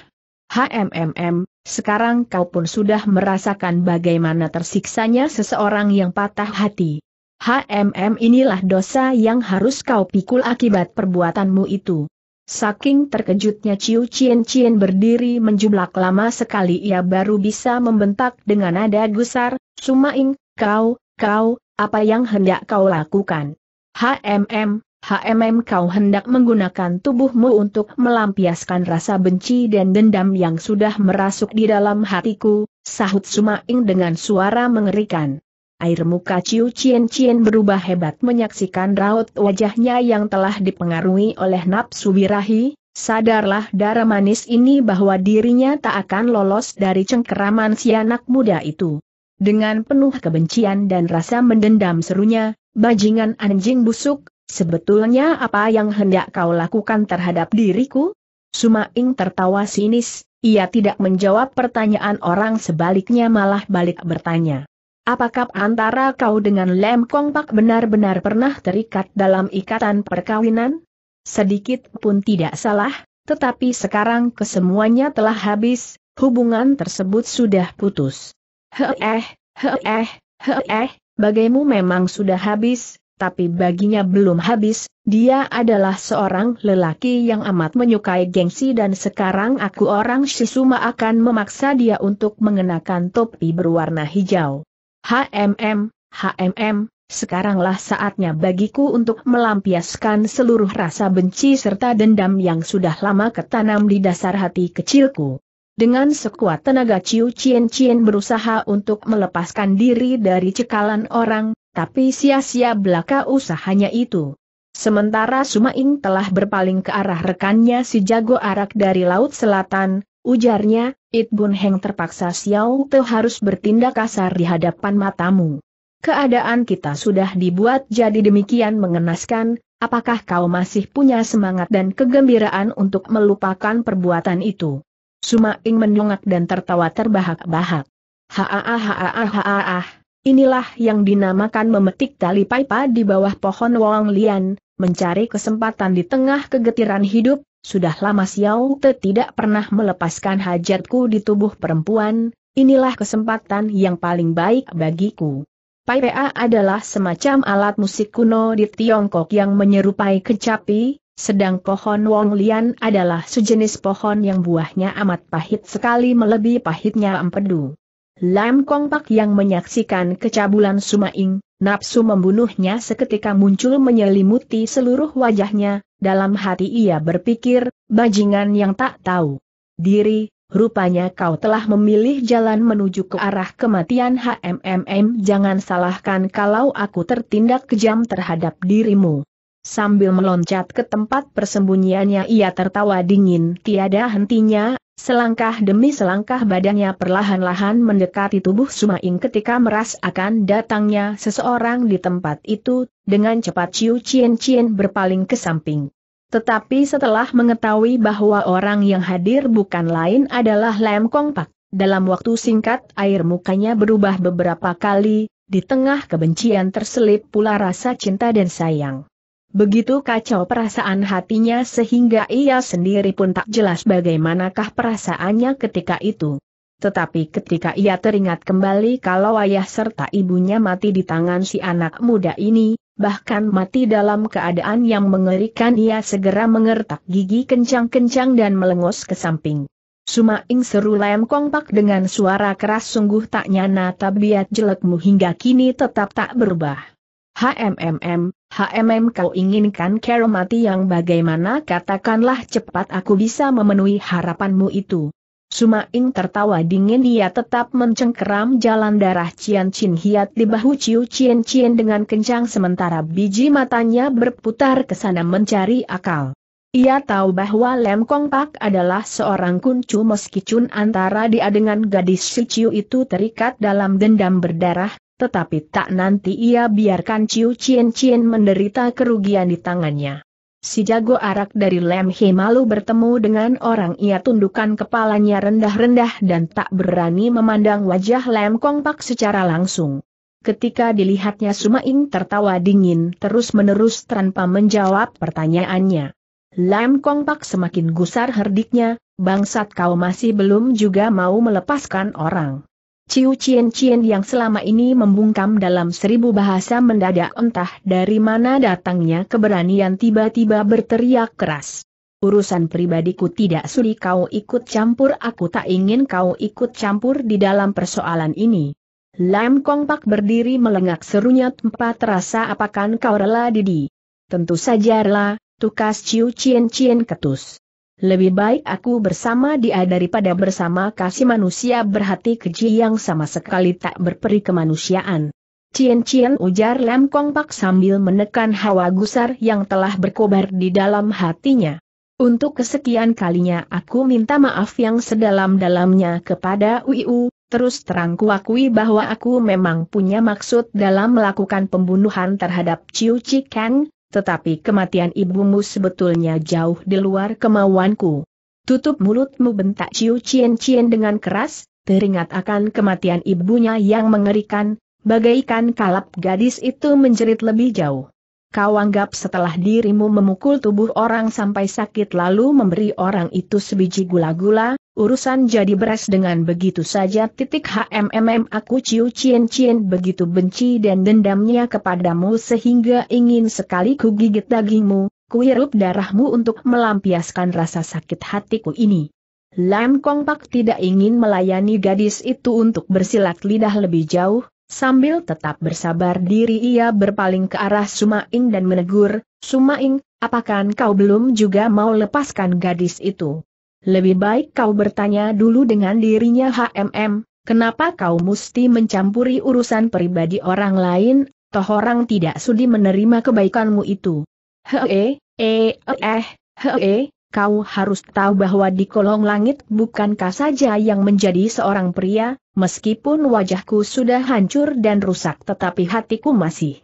HMMM, sekarang kau pun sudah merasakan bagaimana tersiksanya seseorang yang patah hati. HMM inilah dosa yang harus kau pikul akibat perbuatanmu itu. Saking terkejutnya Ciu Cien Cien berdiri menjumlak lama sekali ia baru bisa membentak dengan nada gusar, Sumaing, kau, kau, apa yang hendak kau lakukan? HMM, HMM kau hendak menggunakan tubuhmu untuk melampiaskan rasa benci dan dendam yang sudah merasuk di dalam hatiku, sahut Sumaing dengan suara mengerikan. Air muka Ciu Cien Cien berubah hebat menyaksikan raut wajahnya yang telah dipengaruhi oleh nafsu birahi, sadarlah darah manis ini bahwa dirinya tak akan lolos dari cengkeraman si anak muda itu. Dengan penuh kebencian dan rasa mendendam serunya, bajingan anjing busuk, sebetulnya apa yang hendak kau lakukan terhadap diriku? Sumaing tertawa sinis, ia tidak menjawab pertanyaan orang sebaliknya malah balik bertanya. Apakah antara kau dengan Lem Kong Pak benar-benar pernah terikat dalam ikatan perkawinan? Sedikit pun tidak salah, tetapi sekarang kesemuanya telah habis, hubungan tersebut sudah putus. eh, heeh, heeh, bagaimu memang sudah habis, tapi baginya belum habis, dia adalah seorang lelaki yang amat menyukai gengsi dan sekarang aku orang Shisuma akan memaksa dia untuk mengenakan topi berwarna hijau. HMM, HMM, sekaranglah saatnya bagiku untuk melampiaskan seluruh rasa benci serta dendam yang sudah lama ketanam di dasar hati kecilku. Dengan sekuat tenaga Ciu Cien Cien berusaha untuk melepaskan diri dari cekalan orang, tapi sia-sia belaka usahanya itu. Sementara Sumaing telah berpaling ke arah rekannya si jago arak dari Laut Selatan, Ujarnya, It Bun Heng terpaksa Xiao Te harus bertindak kasar di hadapan matamu. Keadaan kita sudah dibuat jadi demikian mengenaskan, apakah kau masih punya semangat dan kegembiraan untuk melupakan perbuatan itu? Suma Ing mendongak dan tertawa terbahak-bahak. Haaahaaahaaah! Inilah yang dinamakan memetik tali paipa di bawah pohon Wong Lian, mencari kesempatan di tengah kegetiran hidup, sudah lama Xiao Te tidak pernah melepaskan hajatku di tubuh perempuan, inilah kesempatan yang paling baik bagiku. Pai Paipa adalah semacam alat musik kuno di Tiongkok yang menyerupai kecapi, sedang pohon Wong Lian adalah sejenis pohon yang buahnya amat pahit sekali melebihi pahitnya empedu. Lam Kong Pak yang menyaksikan kecabulan Sumaing, nafsu membunuhnya seketika muncul menyelimuti seluruh wajahnya, dalam hati ia berpikir, bajingan yang tak tahu diri, rupanya kau telah memilih jalan menuju ke arah kematian HMMM jangan salahkan kalau aku tertindak kejam terhadap dirimu. Sambil meloncat ke tempat persembunyiannya ia tertawa dingin tiada hentinya, Selangkah demi selangkah badannya perlahan-lahan mendekati tubuh Sumaing ketika meras akan datangnya seseorang di tempat itu, dengan cepat Ciu Cien Cien berpaling ke samping. Tetapi setelah mengetahui bahwa orang yang hadir bukan lain adalah Lem Kong Pak, dalam waktu singkat air mukanya berubah beberapa kali, di tengah kebencian terselip pula rasa cinta dan sayang. Begitu kacau perasaan hatinya sehingga ia sendiri pun tak jelas bagaimanakah perasaannya ketika itu. Tetapi ketika ia teringat kembali kalau ayah serta ibunya mati di tangan si anak muda ini, bahkan mati dalam keadaan yang mengerikan ia segera mengertak gigi kencang-kencang dan melengos ke samping. Suma ing seru lem kompak dengan suara keras sungguh tak nyana tabiat jelekmu hingga kini tetap tak berubah. HMMM, HMM kau inginkan Keromati yang bagaimana katakanlah cepat aku bisa memenuhi harapanmu itu. Sumaing tertawa dingin dia tetap mencengkeram jalan darah Cian Cin Hiat di bahu Ciu Cian Cian dengan kencang sementara biji matanya berputar ke sana mencari akal. Ia tahu bahwa Lem Kong Pak adalah seorang kuncu meski cun antara dia dengan gadis si Ciu itu terikat dalam dendam berdarah, tetapi tak nanti ia biarkan Ciu Cien Cien menderita kerugian di tangannya. Si jago arak dari Lem He malu bertemu dengan orang ia tundukkan kepalanya rendah-rendah dan tak berani memandang wajah Lem Kong Pak secara langsung. Ketika dilihatnya Suma Ing tertawa dingin terus-menerus tanpa menjawab pertanyaannya. Lem Kong Pak semakin gusar herdiknya, bangsat kau masih belum juga mau melepaskan orang. Ciu Cien Cien yang selama ini membungkam dalam seribu bahasa mendadak entah dari mana datangnya keberanian tiba-tiba berteriak keras. Urusan pribadiku tidak sudi kau ikut campur aku tak ingin kau ikut campur di dalam persoalan ini. Lam Kong Pak berdiri melengak serunya tempat terasa apakan kau rela Didi. Tentu saja rela, tukas Ciu Cien Cien ketus. Lebih baik aku bersama dia daripada bersama kasih manusia berhati keji yang sama sekali tak berperi kemanusiaan. Cien Cien ujar Lam Kong Pak sambil menekan hawa gusar yang telah berkobar di dalam hatinya. Untuk kesekian kalinya aku minta maaf yang sedalam-dalamnya kepada Uiu, terus terang kuakui bahwa aku memang punya maksud dalam melakukan pembunuhan terhadap Ciu Kang, tetapi kematian ibumu sebetulnya jauh di luar kemauanku. Tutup mulutmu bentak Ciu Cien Cien dengan keras, teringat akan kematian ibunya yang mengerikan, bagaikan kalap gadis itu menjerit lebih jauh. Kau anggap setelah dirimu memukul tubuh orang sampai sakit lalu memberi orang itu sebiji gula-gula, Urusan jadi beres dengan begitu saja titik HMMM aku ciu cien cien begitu benci dan dendamnya kepadamu sehingga ingin sekali ku gigit dagingmu, ku hirup darahmu untuk melampiaskan rasa sakit hatiku ini. Lam Kong Pak tidak ingin melayani gadis itu untuk bersilat lidah lebih jauh, sambil tetap bersabar diri ia berpaling ke arah Sumaing dan menegur, Sumaing, apakah kau belum juga mau lepaskan gadis itu? Lebih baik kau bertanya dulu dengan dirinya HMM, kenapa kau mesti mencampuri urusan pribadi orang lain, toh orang tidak sudi menerima kebaikanmu itu. Hee, e, eh, eh, hee, kau harus tahu bahwa di kolong langit bukankah saja yang menjadi seorang pria, meskipun wajahku sudah hancur dan rusak tetapi hatiku masih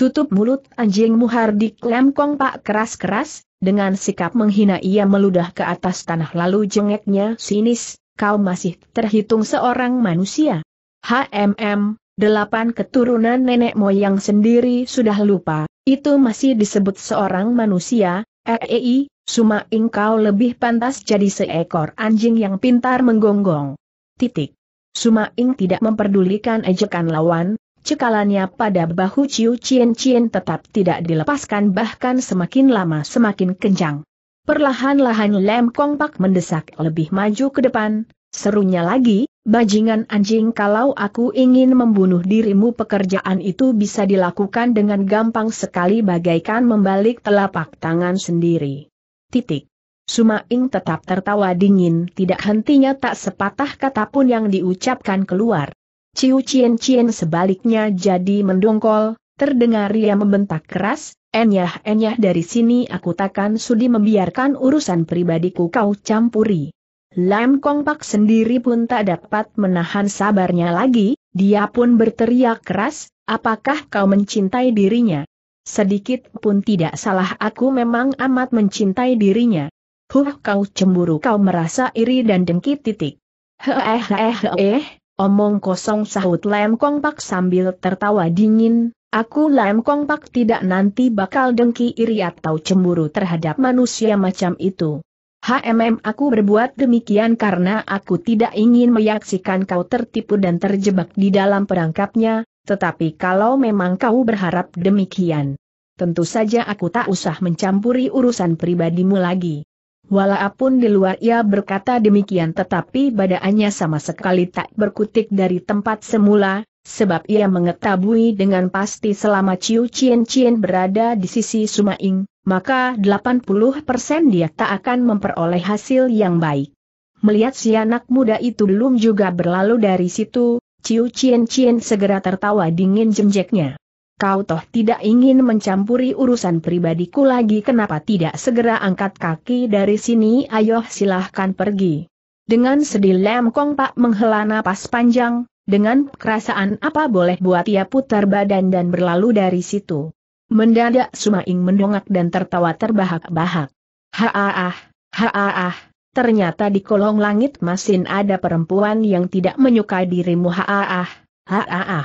Tutup mulut anjing Muhardik Lemkong Pak keras-keras, dengan sikap menghina ia meludah ke atas tanah lalu jengeknya sinis, kau masih terhitung seorang manusia. HMM, delapan keturunan nenek moyang sendiri sudah lupa, itu masih disebut seorang manusia, EEI, suma engkau lebih pantas jadi seekor anjing yang pintar menggonggong. Titik. Sumaing tidak memperdulikan ejekan lawan, Cekalannya pada bahu Ciu Cien Cien tetap tidak dilepaskan bahkan semakin lama semakin kencang. Perlahan-lahan Lem Kong Pak mendesak lebih maju ke depan, serunya lagi, bajingan anjing kalau aku ingin membunuh dirimu pekerjaan itu bisa dilakukan dengan gampang sekali bagaikan membalik telapak tangan sendiri. Titik. Suma Ing tetap tertawa dingin tidak hentinya tak sepatah kata pun yang diucapkan keluar. Ciu Cien Cien sebaliknya jadi mendongkol, terdengar ia membentak keras, Enyah-enyah dari sini aku takkan sudi membiarkan urusan pribadiku kau campuri. Lam Kong Pak sendiri pun tak dapat menahan sabarnya lagi, dia pun berteriak keras, apakah kau mencintai dirinya? Sedikit pun tidak salah aku memang amat mencintai dirinya. Huh kau cemburu kau merasa iri dan dengki titik. hehehehe. Omong kosong sahut Lem Kong Pak sambil tertawa dingin, aku Lem Kong Pak tidak nanti bakal dengki iri atau cemburu terhadap manusia macam itu. HMM aku berbuat demikian karena aku tidak ingin menyaksikan kau tertipu dan terjebak di dalam perangkapnya, tetapi kalau memang kau berharap demikian, tentu saja aku tak usah mencampuri urusan pribadimu lagi. Walaupun di luar ia berkata demikian tetapi badannya sama sekali tak berkutik dari tempat semula, sebab ia mengetahui dengan pasti selama Ciu Cien Cien berada di sisi Sumaing, maka 80% dia tak akan memperoleh hasil yang baik. Melihat si anak muda itu belum juga berlalu dari situ, Ciu Cien Cien segera tertawa dingin jemjeknya. Kau toh tidak ingin mencampuri urusan pribadiku lagi kenapa tidak segera angkat kaki dari sini ayo silahkan pergi. Dengan sedih Lem Kong Pak menghela napas panjang, dengan perasaan apa boleh buat ia putar badan dan berlalu dari situ. Mendadak Sumaing mendongak dan tertawa terbahak-bahak. Haaah, haaah, ternyata di kolong langit masin ada perempuan yang tidak menyukai dirimu haaah, haaah.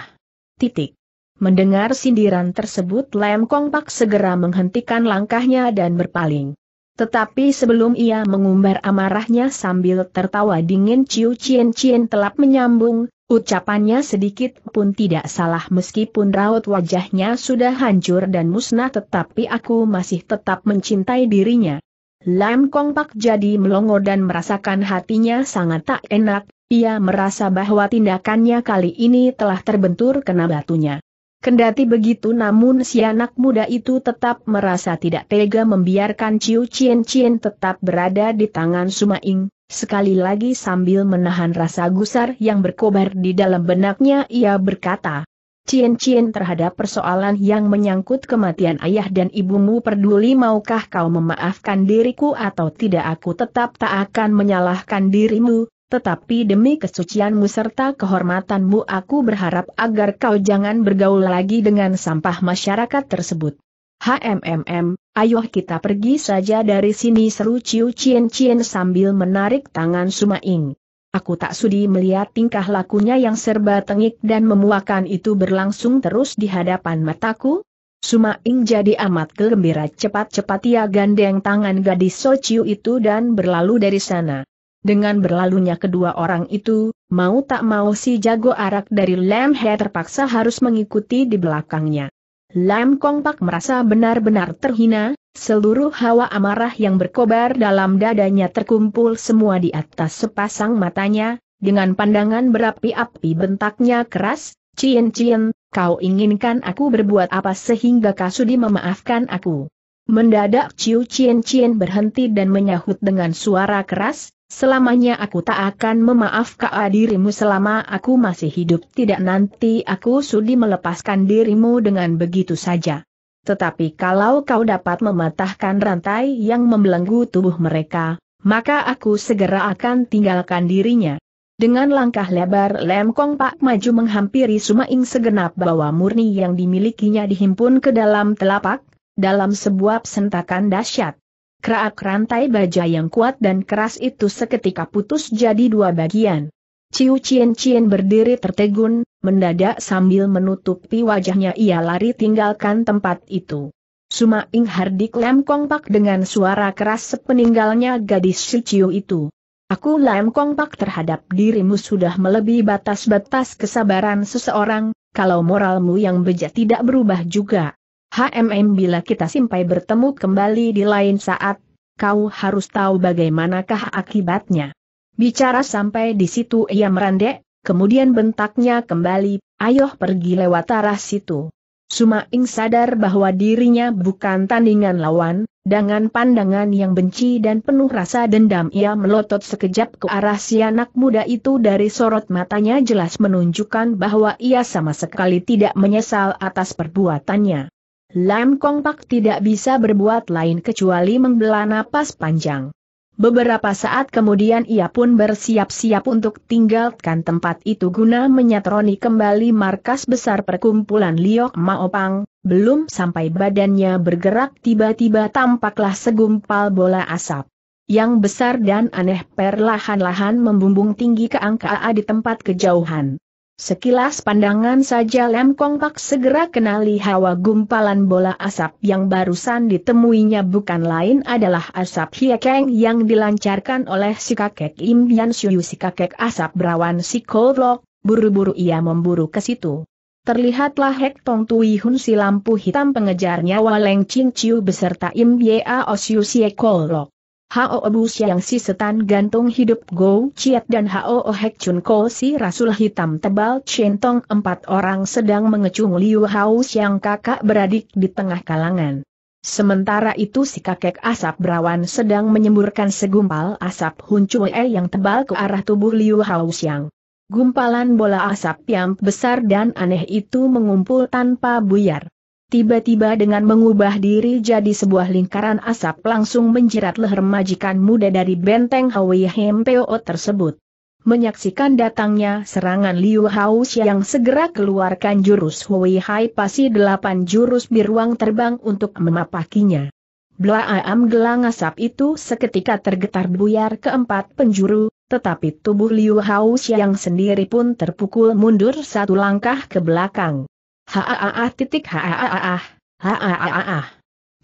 Titik. Mendengar sindiran tersebut Lem Kong Pak segera menghentikan langkahnya dan berpaling. Tetapi sebelum ia mengumbar amarahnya sambil tertawa dingin Ciu Cien Cien telap menyambung, ucapannya sedikit pun tidak salah meskipun raut wajahnya sudah hancur dan musnah tetapi aku masih tetap mencintai dirinya. Lam Kong Pak jadi melongo dan merasakan hatinya sangat tak enak, ia merasa bahwa tindakannya kali ini telah terbentur kena batunya. Kendati begitu namun si anak muda itu tetap merasa tidak tega membiarkan Ciu Cien Cien tetap berada di tangan Sumaing, sekali lagi sambil menahan rasa gusar yang berkobar di dalam benaknya ia berkata, Cien Cien terhadap persoalan yang menyangkut kematian ayah dan ibumu peduli maukah kau memaafkan diriku atau tidak aku tetap tak akan menyalahkan dirimu, tetapi demi kesucianmu serta kehormatanmu aku berharap agar kau jangan bergaul lagi dengan sampah masyarakat tersebut. HMMM, ayo kita pergi saja dari sini seru Ciu Cien Cien sambil menarik tangan Suma Sumaing. Aku tak sudi melihat tingkah lakunya yang serba tengik dan memuakan itu berlangsung terus di hadapan mataku, Suma Sumaing jadi amat gembira cepat-cepat ia gandeng tangan gadis Sociu itu dan berlalu dari sana. Dengan berlalunya kedua orang itu, mau tak mau si jago arak dari Lam He terpaksa harus mengikuti di belakangnya. Lam Kong Pak merasa benar-benar terhina, Seluruh hawa amarah yang berkobar dalam dadanya terkumpul semua di atas sepasang matanya, dengan pandangan berapi-api bentaknya keras, Cien Cien, kau inginkan aku berbuat apa sehingga Kasudi memaafkan aku. Mendadak Ciu Cien Cien berhenti dan menyahut dengan suara keras, Selamanya aku tak akan memaafkan dirimu selama aku masih hidup tidak nanti aku sudi melepaskan dirimu dengan begitu saja. Tetapi kalau kau dapat mematahkan rantai yang membelenggu tubuh mereka, maka aku segera akan tinggalkan dirinya. Dengan langkah lebar Lem Kong Pak maju menghampiri Sumaing segenap bawa murni yang dimilikinya dihimpun ke dalam telapak, dalam sebuah sentakan dahsyat. Kerak rantai baja yang kuat dan keras itu seketika putus jadi dua bagian. Ciu Cien Cien berdiri tertegun, mendadak sambil menutupi wajahnya ia lari tinggalkan tempat itu. Suma Ing Hardik lem Kongpak dengan suara keras sepeninggalnya gadis si Ciu itu. Aku lem Pak terhadap dirimu sudah melebihi batas-batas kesabaran seseorang, kalau moralmu yang bejat tidak berubah juga. HMM bila kita sampai bertemu kembali di lain saat, kau harus tahu bagaimanakah akibatnya. Bicara sampai di situ ia merandek, kemudian bentaknya kembali, ayo pergi lewat arah situ. Suma ing sadar bahwa dirinya bukan tandingan lawan, dengan pandangan yang benci dan penuh rasa dendam ia melotot sekejap ke arah si anak muda itu dari sorot matanya jelas menunjukkan bahwa ia sama sekali tidak menyesal atas perbuatannya. Lam Kong Pak tidak bisa berbuat lain kecuali membela napas panjang. Beberapa saat kemudian ia pun bersiap-siap untuk tinggalkan tempat itu guna menyatroni kembali markas besar perkumpulan Liok Maopang, belum sampai badannya bergerak tiba-tiba tampaklah segumpal bola asap. Yang besar dan aneh perlahan-lahan membumbung tinggi ke angka A di tempat kejauhan. Sekilas pandangan saja Lem Kong Pak segera kenali hawa gumpalan bola asap yang barusan ditemuinya bukan lain adalah asap hiekeng yang dilancarkan oleh si kakek Im Yan Shuyu si kakek asap berawan si Kodlok, buru-buru ia memburu ke situ. Terlihatlah Hek Tong Tui Hun si lampu hitam pengejarnya Waleng Ching Chiu beserta Im Yea Osiu si Kodlok. Hao Bu yang si setan gantung hidup Go Chiat dan Hao Hek Chun Ko si Rasul Hitam Tebal centong empat orang sedang mengecung Liu Hao yang kakak beradik di tengah kalangan. Sementara itu si kakek asap berawan sedang menyemburkan segumpal asap Chue yang tebal ke arah tubuh Liu Hao Xiang. Gumpalan bola asap yang besar dan aneh itu mengumpul tanpa buyar. Tiba-tiba dengan mengubah diri jadi sebuah lingkaran asap langsung menjerat leher majikan muda dari benteng Hawi Hempeo tersebut. Menyaksikan datangnya serangan Liu Haus yang segera keluarkan jurus Hui Hai Pasi delapan jurus biruang terbang untuk memapakinya. Blaam gelang asap itu seketika tergetar buyar keempat penjuru, tetapi tubuh Liu Haus yang sendiri pun terpukul mundur satu langkah ke belakang. Haaah titik haaah, haaah.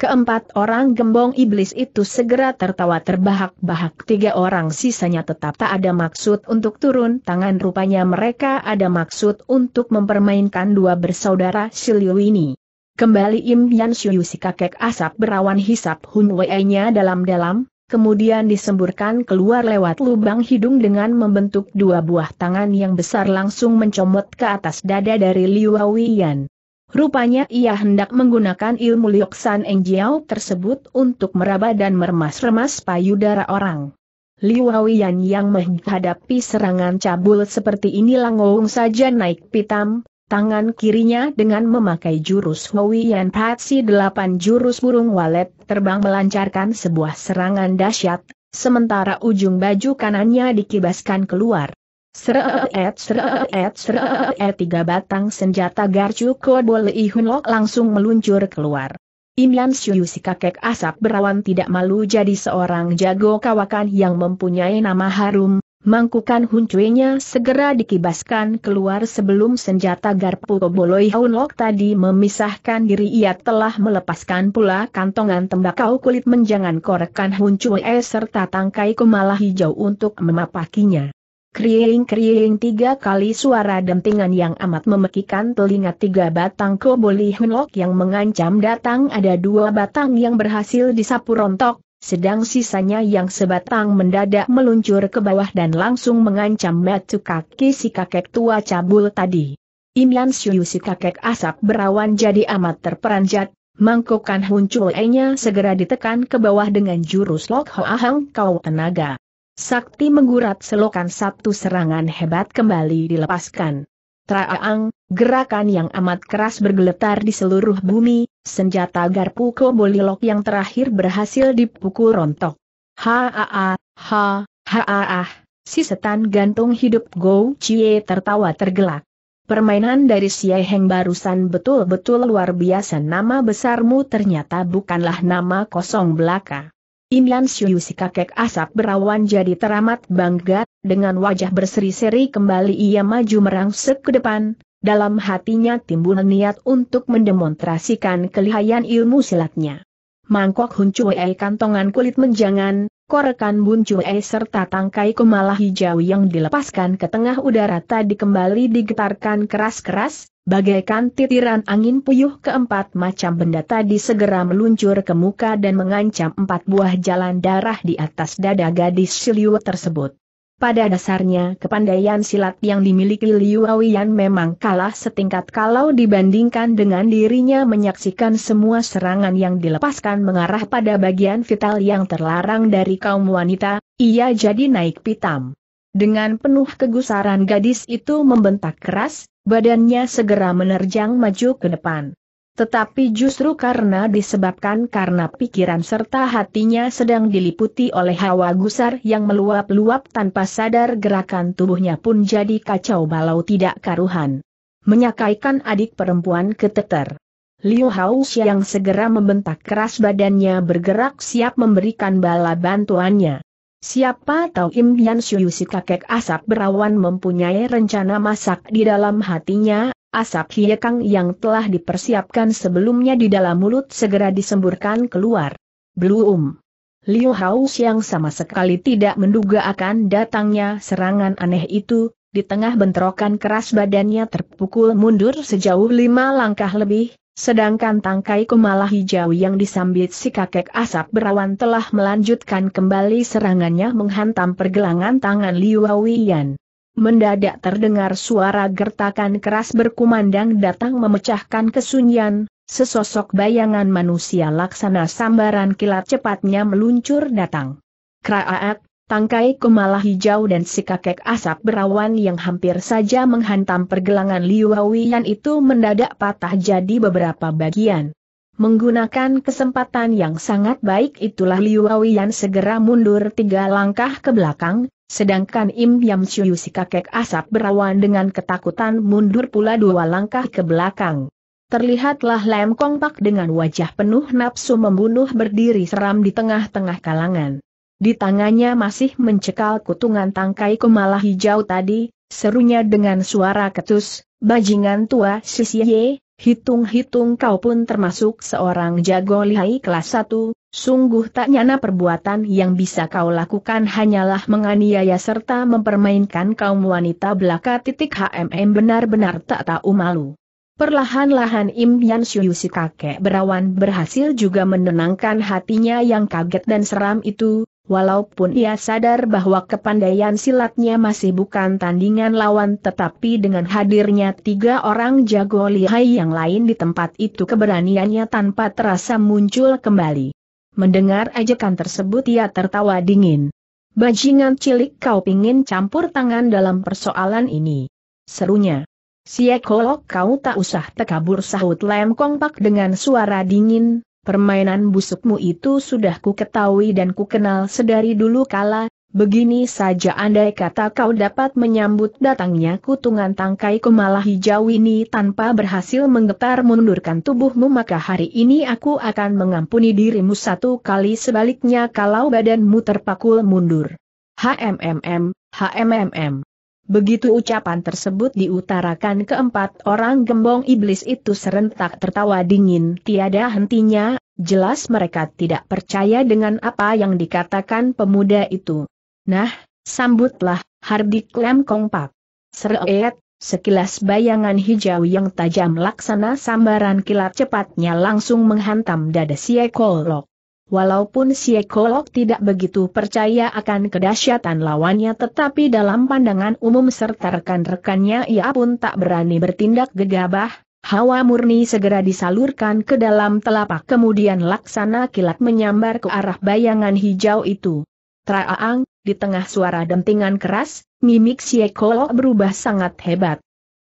Keempat orang gembong iblis itu segera tertawa terbahak-bahak tiga orang sisanya tetap tak ada maksud untuk turun tangan rupanya mereka ada maksud untuk mempermainkan dua bersaudara Shiliu ini. Kembali Im Yan Shuyu si kakek asap berawan hisap Hun Wei-nya dalam-dalam, kemudian disemburkan keluar lewat lubang hidung dengan membentuk dua buah tangan yang besar langsung mencomot ke atas dada dari Liu Yan. Rupanya ia hendak menggunakan ilmu Lioksan Engjiao tersebut untuk meraba dan meremas-remas payudara orang. Liu Yan yang menghadapi serangan cabul seperti ini langsung saja naik pitam, tangan kirinya dengan memakai jurus Yan Patsi 8 jurus burung walet terbang melancarkan sebuah serangan dahsyat, sementara ujung baju kanannya dikibaskan keluar. Sreet sreet sreet tiga batang senjata garcu Kodbole Ihunlok langsung meluncur keluar. Imlan Shuyu si kakek asap berawan tidak malu jadi seorang jago kawakan yang mempunyai nama harum, Mangkukan huncuenya segera dikibaskan keluar sebelum senjata garpu Boloi Haunlok tadi memisahkan diri ia telah melepaskan pula kantongan tembakau kulit menjangan korekan huncue serta tangkai kemala hijau untuk memapakinya. Kriing-kriing tiga kali suara dentingan yang amat memekikan telinga tiga batang Koboli Hunlok yang mengancam datang ada dua batang yang berhasil disapu rontok, sedang sisanya yang sebatang mendadak meluncur ke bawah dan langsung mengancam metu kaki si kakek tua cabul tadi. Imlan Siu si kakek asap berawan jadi amat terperanjat, mangkokan enya segera ditekan ke bawah dengan jurus lok ahang kau tenaga. Sakti menggurat selokan satu serangan hebat kembali dilepaskan. Traang, gerakan yang amat keras bergeletar di seluruh bumi, senjata garpu kobolilok yang terakhir berhasil dipukul rontok. Haa, ha, ha, ha, si setan gantung hidup Go Chie tertawa tergelak. Permainan dari si Heng barusan betul-betul luar biasa nama besarmu ternyata bukanlah nama kosong belaka. Imlan Siu si kakek asap berawan jadi teramat bangga, dengan wajah berseri-seri kembali ia maju merangsek ke depan, dalam hatinya timbul niat untuk mendemonstrasikan kelihayan ilmu silatnya. Mangkok Hun kantongan kulit menjangan, korekan buncu E serta tangkai kumalah hijau yang dilepaskan ke tengah udara tadi kembali digetarkan keras-keras, bagaikan titiran angin puyuh keempat macam benda tadi segera meluncur ke muka dan mengancam empat buah jalan darah di atas dada gadis siliwa tersebut. Pada dasarnya kepandaian silat yang dimiliki Liu Awian memang kalah setingkat kalau dibandingkan dengan dirinya menyaksikan semua serangan yang dilepaskan mengarah pada bagian vital yang terlarang dari kaum wanita, ia jadi naik pitam. Dengan penuh kegusaran gadis itu membentak keras, badannya segera menerjang maju ke depan. Tetapi justru karena disebabkan karena pikiran serta hatinya sedang diliputi oleh hawa gusar yang meluap-luap tanpa sadar gerakan tubuhnya pun jadi kacau balau tidak karuhan. Menyakaikan adik perempuan keteter. Liu Haus yang segera membentak keras badannya bergerak siap memberikan bala bantuannya. Siapa tahu Im Yan Shuyu si kakek asap berawan mempunyai rencana masak di dalam hatinya, asap hiekang yang telah dipersiapkan sebelumnya di dalam mulut segera disemburkan keluar. Belum. Liu Hao yang sama sekali tidak menduga akan datangnya serangan aneh itu, di tengah bentrokan keras badannya terpukul mundur sejauh lima langkah lebih, Sedangkan tangkai kumala hijau yang disambit si kakek asap berawan telah melanjutkan kembali serangannya menghantam pergelangan tangan Liu Wian. Mendadak terdengar suara gertakan keras berkumandang datang memecahkan kesunyian, sesosok bayangan manusia laksana sambaran kilat cepatnya meluncur datang. Kraak tangkai kemala hijau dan si kakek asap berawan yang hampir saja menghantam pergelangan Liu Hawian itu mendadak patah jadi beberapa bagian. Menggunakan kesempatan yang sangat baik itulah Liu Hawian segera mundur tiga langkah ke belakang, sedangkan Im Yam Chuyu si kakek asap berawan dengan ketakutan mundur pula dua langkah ke belakang. Terlihatlah Lem Kong Pak dengan wajah penuh nafsu membunuh berdiri seram di tengah-tengah kalangan. Di tangannya masih mencekal kutungan tangkai kemala hijau tadi, serunya dengan suara ketus, bajingan tua ye, hitung-hitung kau pun termasuk seorang jago lihai kelas 1, sungguh tak nyana perbuatan yang bisa kau lakukan hanyalah menganiaya serta mempermainkan kaum wanita belaka titik HMM benar-benar tak tahu malu. Perlahan-lahan Im Yan Shuyu si kakek berawan berhasil juga menenangkan hatinya yang kaget dan seram itu, Walaupun ia sadar bahwa kepandaian silatnya masih bukan tandingan lawan tetapi dengan hadirnya tiga orang jago lihai yang lain di tempat itu keberaniannya tanpa terasa muncul kembali. Mendengar ajakan tersebut ia tertawa dingin. Bajingan cilik kau pingin campur tangan dalam persoalan ini. Serunya. Siekolok kau tak usah tekabur sahut Lem kongpak dengan suara dingin, permainan busukmu itu sudah ku ketahui dan ku kenal sedari dulu kala, begini saja andai kata kau dapat menyambut datangnya kutungan tangkai kemalah hijau ini tanpa berhasil menggetar mundurkan tubuhmu maka hari ini aku akan mengampuni dirimu satu kali sebaliknya kalau badanmu terpakul mundur. HMMM, HMMM. Begitu ucapan tersebut diutarakan keempat orang gembong iblis itu serentak tertawa dingin tiada hentinya, jelas mereka tidak percaya dengan apa yang dikatakan pemuda itu. Nah, sambutlah, hardik Klem kompak. Seret, Sekilas bayangan hijau yang tajam laksana sambaran kilat cepatnya langsung menghantam dada si Ekolok. Walaupun si Siekolok tidak begitu percaya akan kedahsyatan lawannya tetapi dalam pandangan umum serta rekan-rekannya ia pun tak berani bertindak gegabah, hawa murni segera disalurkan ke dalam telapak kemudian laksana kilat menyambar ke arah bayangan hijau itu. Traaang! di tengah suara dentingan keras, mimik si Siekolok berubah sangat hebat.